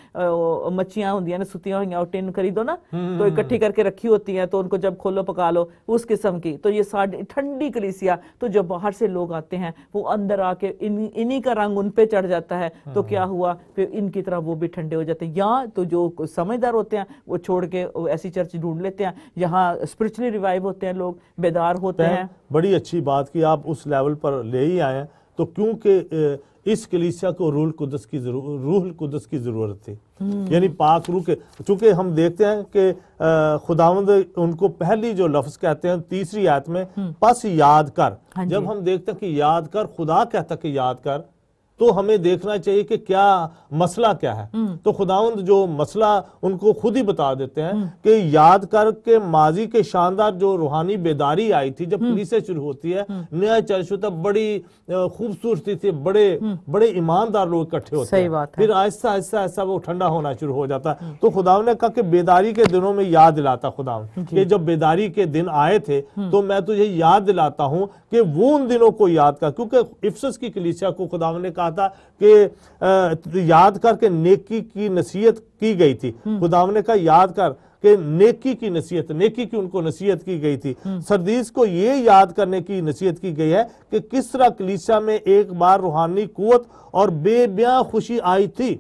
मच्छियां होती ना सुतियां हुई और टिन खरीदो ना तो हम्म। इकट्ठी करके रखी होती हैं तो उनको जब खोलो पका लो उस किस्म की तो ये ठंडी कलीसिया तो जब बाहर से लोग आते हैं वो अंदर आके इन्हीं का रंग उन पे चढ़ जाता है तो हाँ। क्या हुआ फिर इनकी तरह वो भी ठंडे हो जाते हैं या तो जो समझदार होते हैं वो छोड़ के ऐसी चर्च ढूंढ लेते हैं यहाँ स्पिरिचुअली रिवाइव होते हैं लोग बेदार होते हैं बड़ी अच्छी बात की आप उस लेवल पर ले ही आए तो क्योंकि इस कलीसिया को रूल कुदस की रूहल कुदस की ज़रूरत थी हम्म। यानी पाक रूह के चूंकि हम देखते हैं कि खुदावंद उनको पहली जो लफ्ज़ कहते हैं तीसरी आयत में हम्म। पस याद कर हाँ जब हम देखते हैं कि याद कर खुदा कहता कि याद कर तो हमें देखना चाहिए कि क्या मसला क्या है हम्म। तो खुदावंद जो मसला उनको खुद ही बता देते हैं हम्म। कि याद करके माजी के शानदार जो रूहानी बेदारी आई थी जब हम्म। पुलिसें शुरू होती है नया चर्च होता बड़ी खूबसूरती थी बड़े बड़े ईमानदार लोग इकट्ठे होते हैं फिर आहिस्ता आहिस्ता ऐसा वो ठंडा होना शुरू हो जाता तो खुदावन ने कहा कि बेदारी के दिनों में याद दिलाता खुदावन ये जब बेदारी के दिन आए थे तो मैं तुझे याद दिलाता हूँ कि वो उन दिनों को याद कर क्योंकि इफ्सस की कलीसिया को खुदावन ने कहा कहा था कि याद करके नेकी की नसीहत की गई थी हम्म। खुदाम ने कहा याद कर के नेकी की नसीहत नेकी की उनको नसीहत की गई थी हम्म। सरदीस को यह याद करने की नसीहत की गई है कि किस तरह कलीसा में एक बार रूहानी कुत और बेब्या खुशी आई थी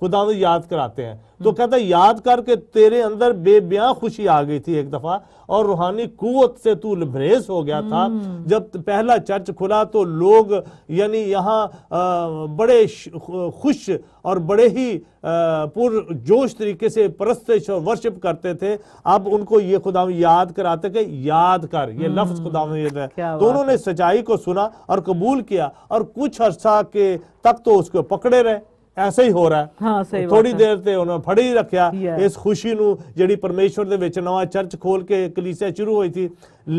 खुदा याद कराते हैं तो हम्म। कहता है याद करके तेरे अंदर बेब्या खुशी आ गई थी एक दफा और रूहानी कुत से तू लबरेज हो गया था हम्म। जब पहला चर्च खुला तो लोग यानी यहाँ बड़े खुश और बड़े ही पुरजोश तरीके से परस्तश और वर्शिप करते थे अब उनको ये खुदा याद कराते कि याद कर ये लफ्ज खुदा तो उन्होंने सच्चाई को सुना और कबूल किया और कुछ अरसा के तक तो उसको पकड़े रहे ऐसा ही हो रहा ਥੋੜੀ ਦੇਰ हाँ, थोड़ी देर से उन्होंने फड़े ही रखा इस खुशी जी परमेश्वर नवा चर्च खोल के कलीसिया शुरू हुई थी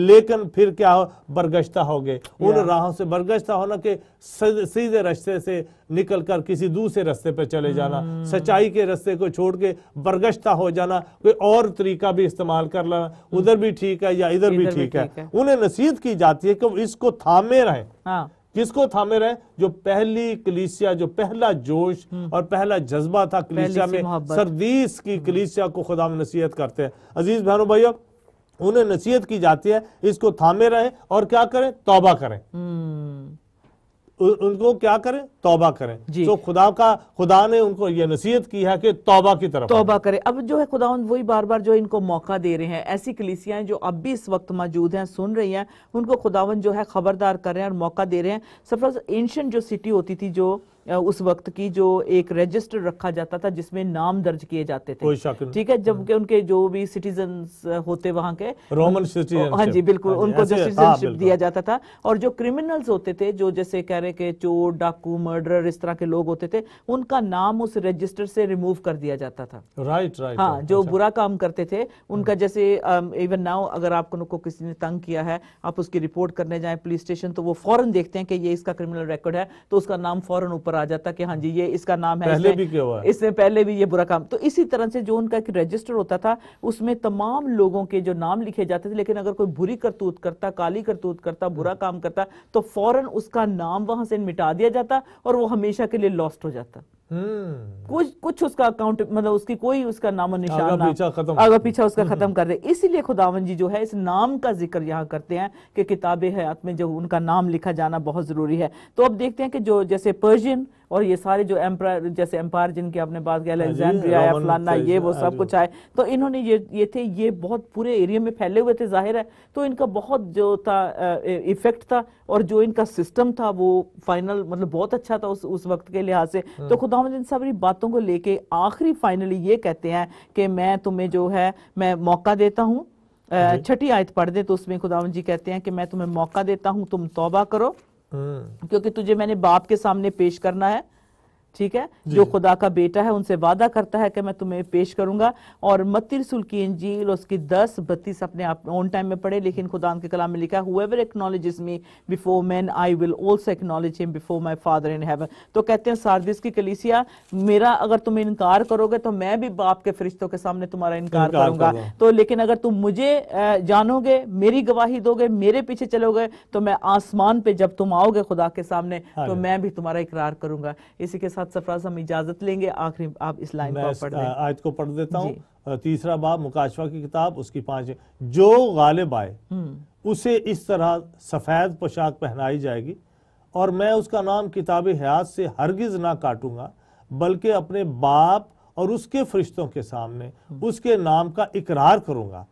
लेकिन फिर क्या हो बरगश्ता हो गए उन राहों से बरगश्ता होना के सीधे रास्ते से निकल कर किसी दूसरे रास्ते पर चले जाना hmm. सच्चाई के रास्ते को छोड़ के बरगश्ता हो जाना कोई और तरीका भी इस्तेमाल कर लेना उधर भी ठीक है या इधर, भी ठीक है।, उन्हें नसीहत की जाती है कि इसको थामे रहे हाँ। किसको थामे रहे जो पहली कलीसिया जो पहला जोश हम्म। और पहला जज्बा था कलीसिया में सरदीस की हम्म। कलीसिया को खुदा नसीहत करते हैं अजीज बहनों भाइयों उन्हें नसीहत की जाती है इसको थामे रहे और क्या करें तौबा करें हम्म। उनको क्या करें तोबा करें जी तो खुदा का खुदा ने उनको ये नसीहत की है कि तोबा की तरफ तोबा करें अब जो है खुदा वही बार बार जो इनको मौका दे रहे हैं ऐसी कलिसियां जो अब भी इस वक्त मौजूद हैं सुन रही हैं उनको खुदावन जो है खबरदार कर रहे हैं और मौका दे रहे हैं सफर एंशंट जो सिटी होती थी जो उस वक्त की जो एक रजिस्टर रखा जाता था जिसमें नाम दर्ज किए जाते थे ठीक है जबकि हाँ। उनके जो भी सिटीजन होते वहां के रोमन हाँ जी बिल्कुल हाँ उनको जो सिटीजनशिप हाँ, दिया जाता था और जो क्रिमिनल्स होते थे जो जैसे कह रहे के चोर डाकू मर्डर इस तरह के लोग होते थे उनका नाम उस रजिस्टर से रिमूव कर दिया जाता था राइट राइट हाँ जो अच्छा। बुरा काम करते थे उनका जैसे इवन नाउ अगर आपको किसी ने तंग किया है आप उसकी रिपोर्ट करने जाए पुलिस स्टेशन तो वो फॉरन देखते हैं कि ये इसका क्रिमिनल रिकॉर्ड है तो उसका नाम फौरन ऊपर पर आ जाता कि हाँ जी ये इसका नाम है पहले भी क्या हुआ इसने पहले भी ये बुरा काम तो इसी तरह से जो उनका एक रजिस्टर होता था उसमें तमाम लोगों के जो नाम लिखे जाते थे लेकिन अगर कोई बुरी करतूत करता काली करतूत करता बुरा काम करता तो फौरन उसका नाम वहां से मिटा दिया जाता और वो हमेशा के लिए लॉस्ट हो जाता हम्म। कुछ कुछ उसका अकाउंट मतलब उसकी कोई उसका नामो निशान आगा पीछा खत्म आगा पीछा उसका खत्म हम्म। कर दे इसीलिए खुदावन जी जो है इस नाम का जिक्र यहाँ करते हैं कि किताबे हयात में जो उनका नाम लिखा जाना बहुत जरूरी है तो अब देखते हैं कि जो जैसे पर्जियन और ये सारे जो एम्पायर जैसे एम्पायर जिनके आपने बात किया हाँ अलेक्जेंड्रिया फलाना ये वो सब हाँ कुछ आए तो इन्होंने ये ये थे ये बहुत पूरे एरिया में फैले हुए थे जाहिर है तो इनका बहुत जो था इफेक्ट था और जो इनका सिस्टम था वो फाइनल मतलब बहुत अच्छा था उस उस वक्त के लिहाज से हाँ। तो खुदा इन सब बातों को लेके आखिरी फाइनली ये कहते हैं कि मैं तुम्हें जो है मैं मौका देता हूँ छठी आयत पढ़ दे तो उसमें खुदावन जी कहते हैं कि मैं तुम्हें मौका देता हूँ तुम तोबा करो हाँ। क्योंकि तुझे मैंने बाप के सामने पेश करना है ठीक है जो खुदा का बेटा है उनसे वादा करता है कि मैं तुम्हें पेश करूंगा और मत्ती रसूल की उसकी दस बत्तीस अपने आप ऑन टाइम में पढ़े लेकिन खुदा के कलाम में लिखा whoever acknowledge me before man I will also acknowledge him before my father in heaven तो कहते हैं सारदिस की कलीसिया मेरा अगर तुम इनकार करोगे तो मैं भी बाप के फरिश्तों के सामने तुम्हारा इनकार करूंगा तो लेकिन अगर तुम मुझे जानोगे मेरी गवाही दोगे मेरे पीछे चलोगे तो मैं आसमान पे जब तुम आओगे खुदा के सामने हाँ तो मैं भी तुम्हारा इकरार करूंगा इसी के साथ साथ सफराज हम इजाजत लेंगे आखिरी आप इस लाइन को पढ़ आयत को पढ़ देता हूँ तीसरा बाब मुकाशवा की किताब उसकी पांच जो गालिब आए हम्म। उसे इस तरह सफेद पोशाक पहनाई जाएगी और मैं उसका नाम किताब हयात से हरगिज ना काटूंगा बल्कि अपने बाप और उसके फरिश्तों के सामने हम्म। उसके नाम का इकरार करूंगा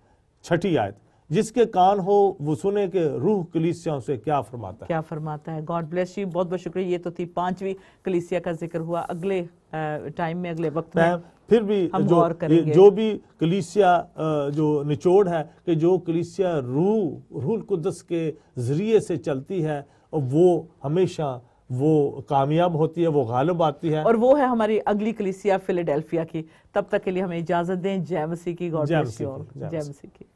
छठी आयत जिसके कान हो वो सुने के रूह कलीसिया से क्या फरमाता है क्या फरमाता है गॉड ब्लेस यू बहुत बहुत शुक्रिया ये तो थी पांचवी कलीसिया का जिक्र हुआ अगले टाइम में अगले वक्त में फिर भी जो जो भी कलीसिया जो निचोड़ है कि जो कलीसिया रूह रूह कुदस के जरिए से चलती है वो हमेशा वो कामयाब होती है वो गालब आती है और वो है हमारी अगली कलीसिया फिलाडेल्फिया की तब तक के लिए हमें इजाजत दें जय मसीह की गौर जय मसीह की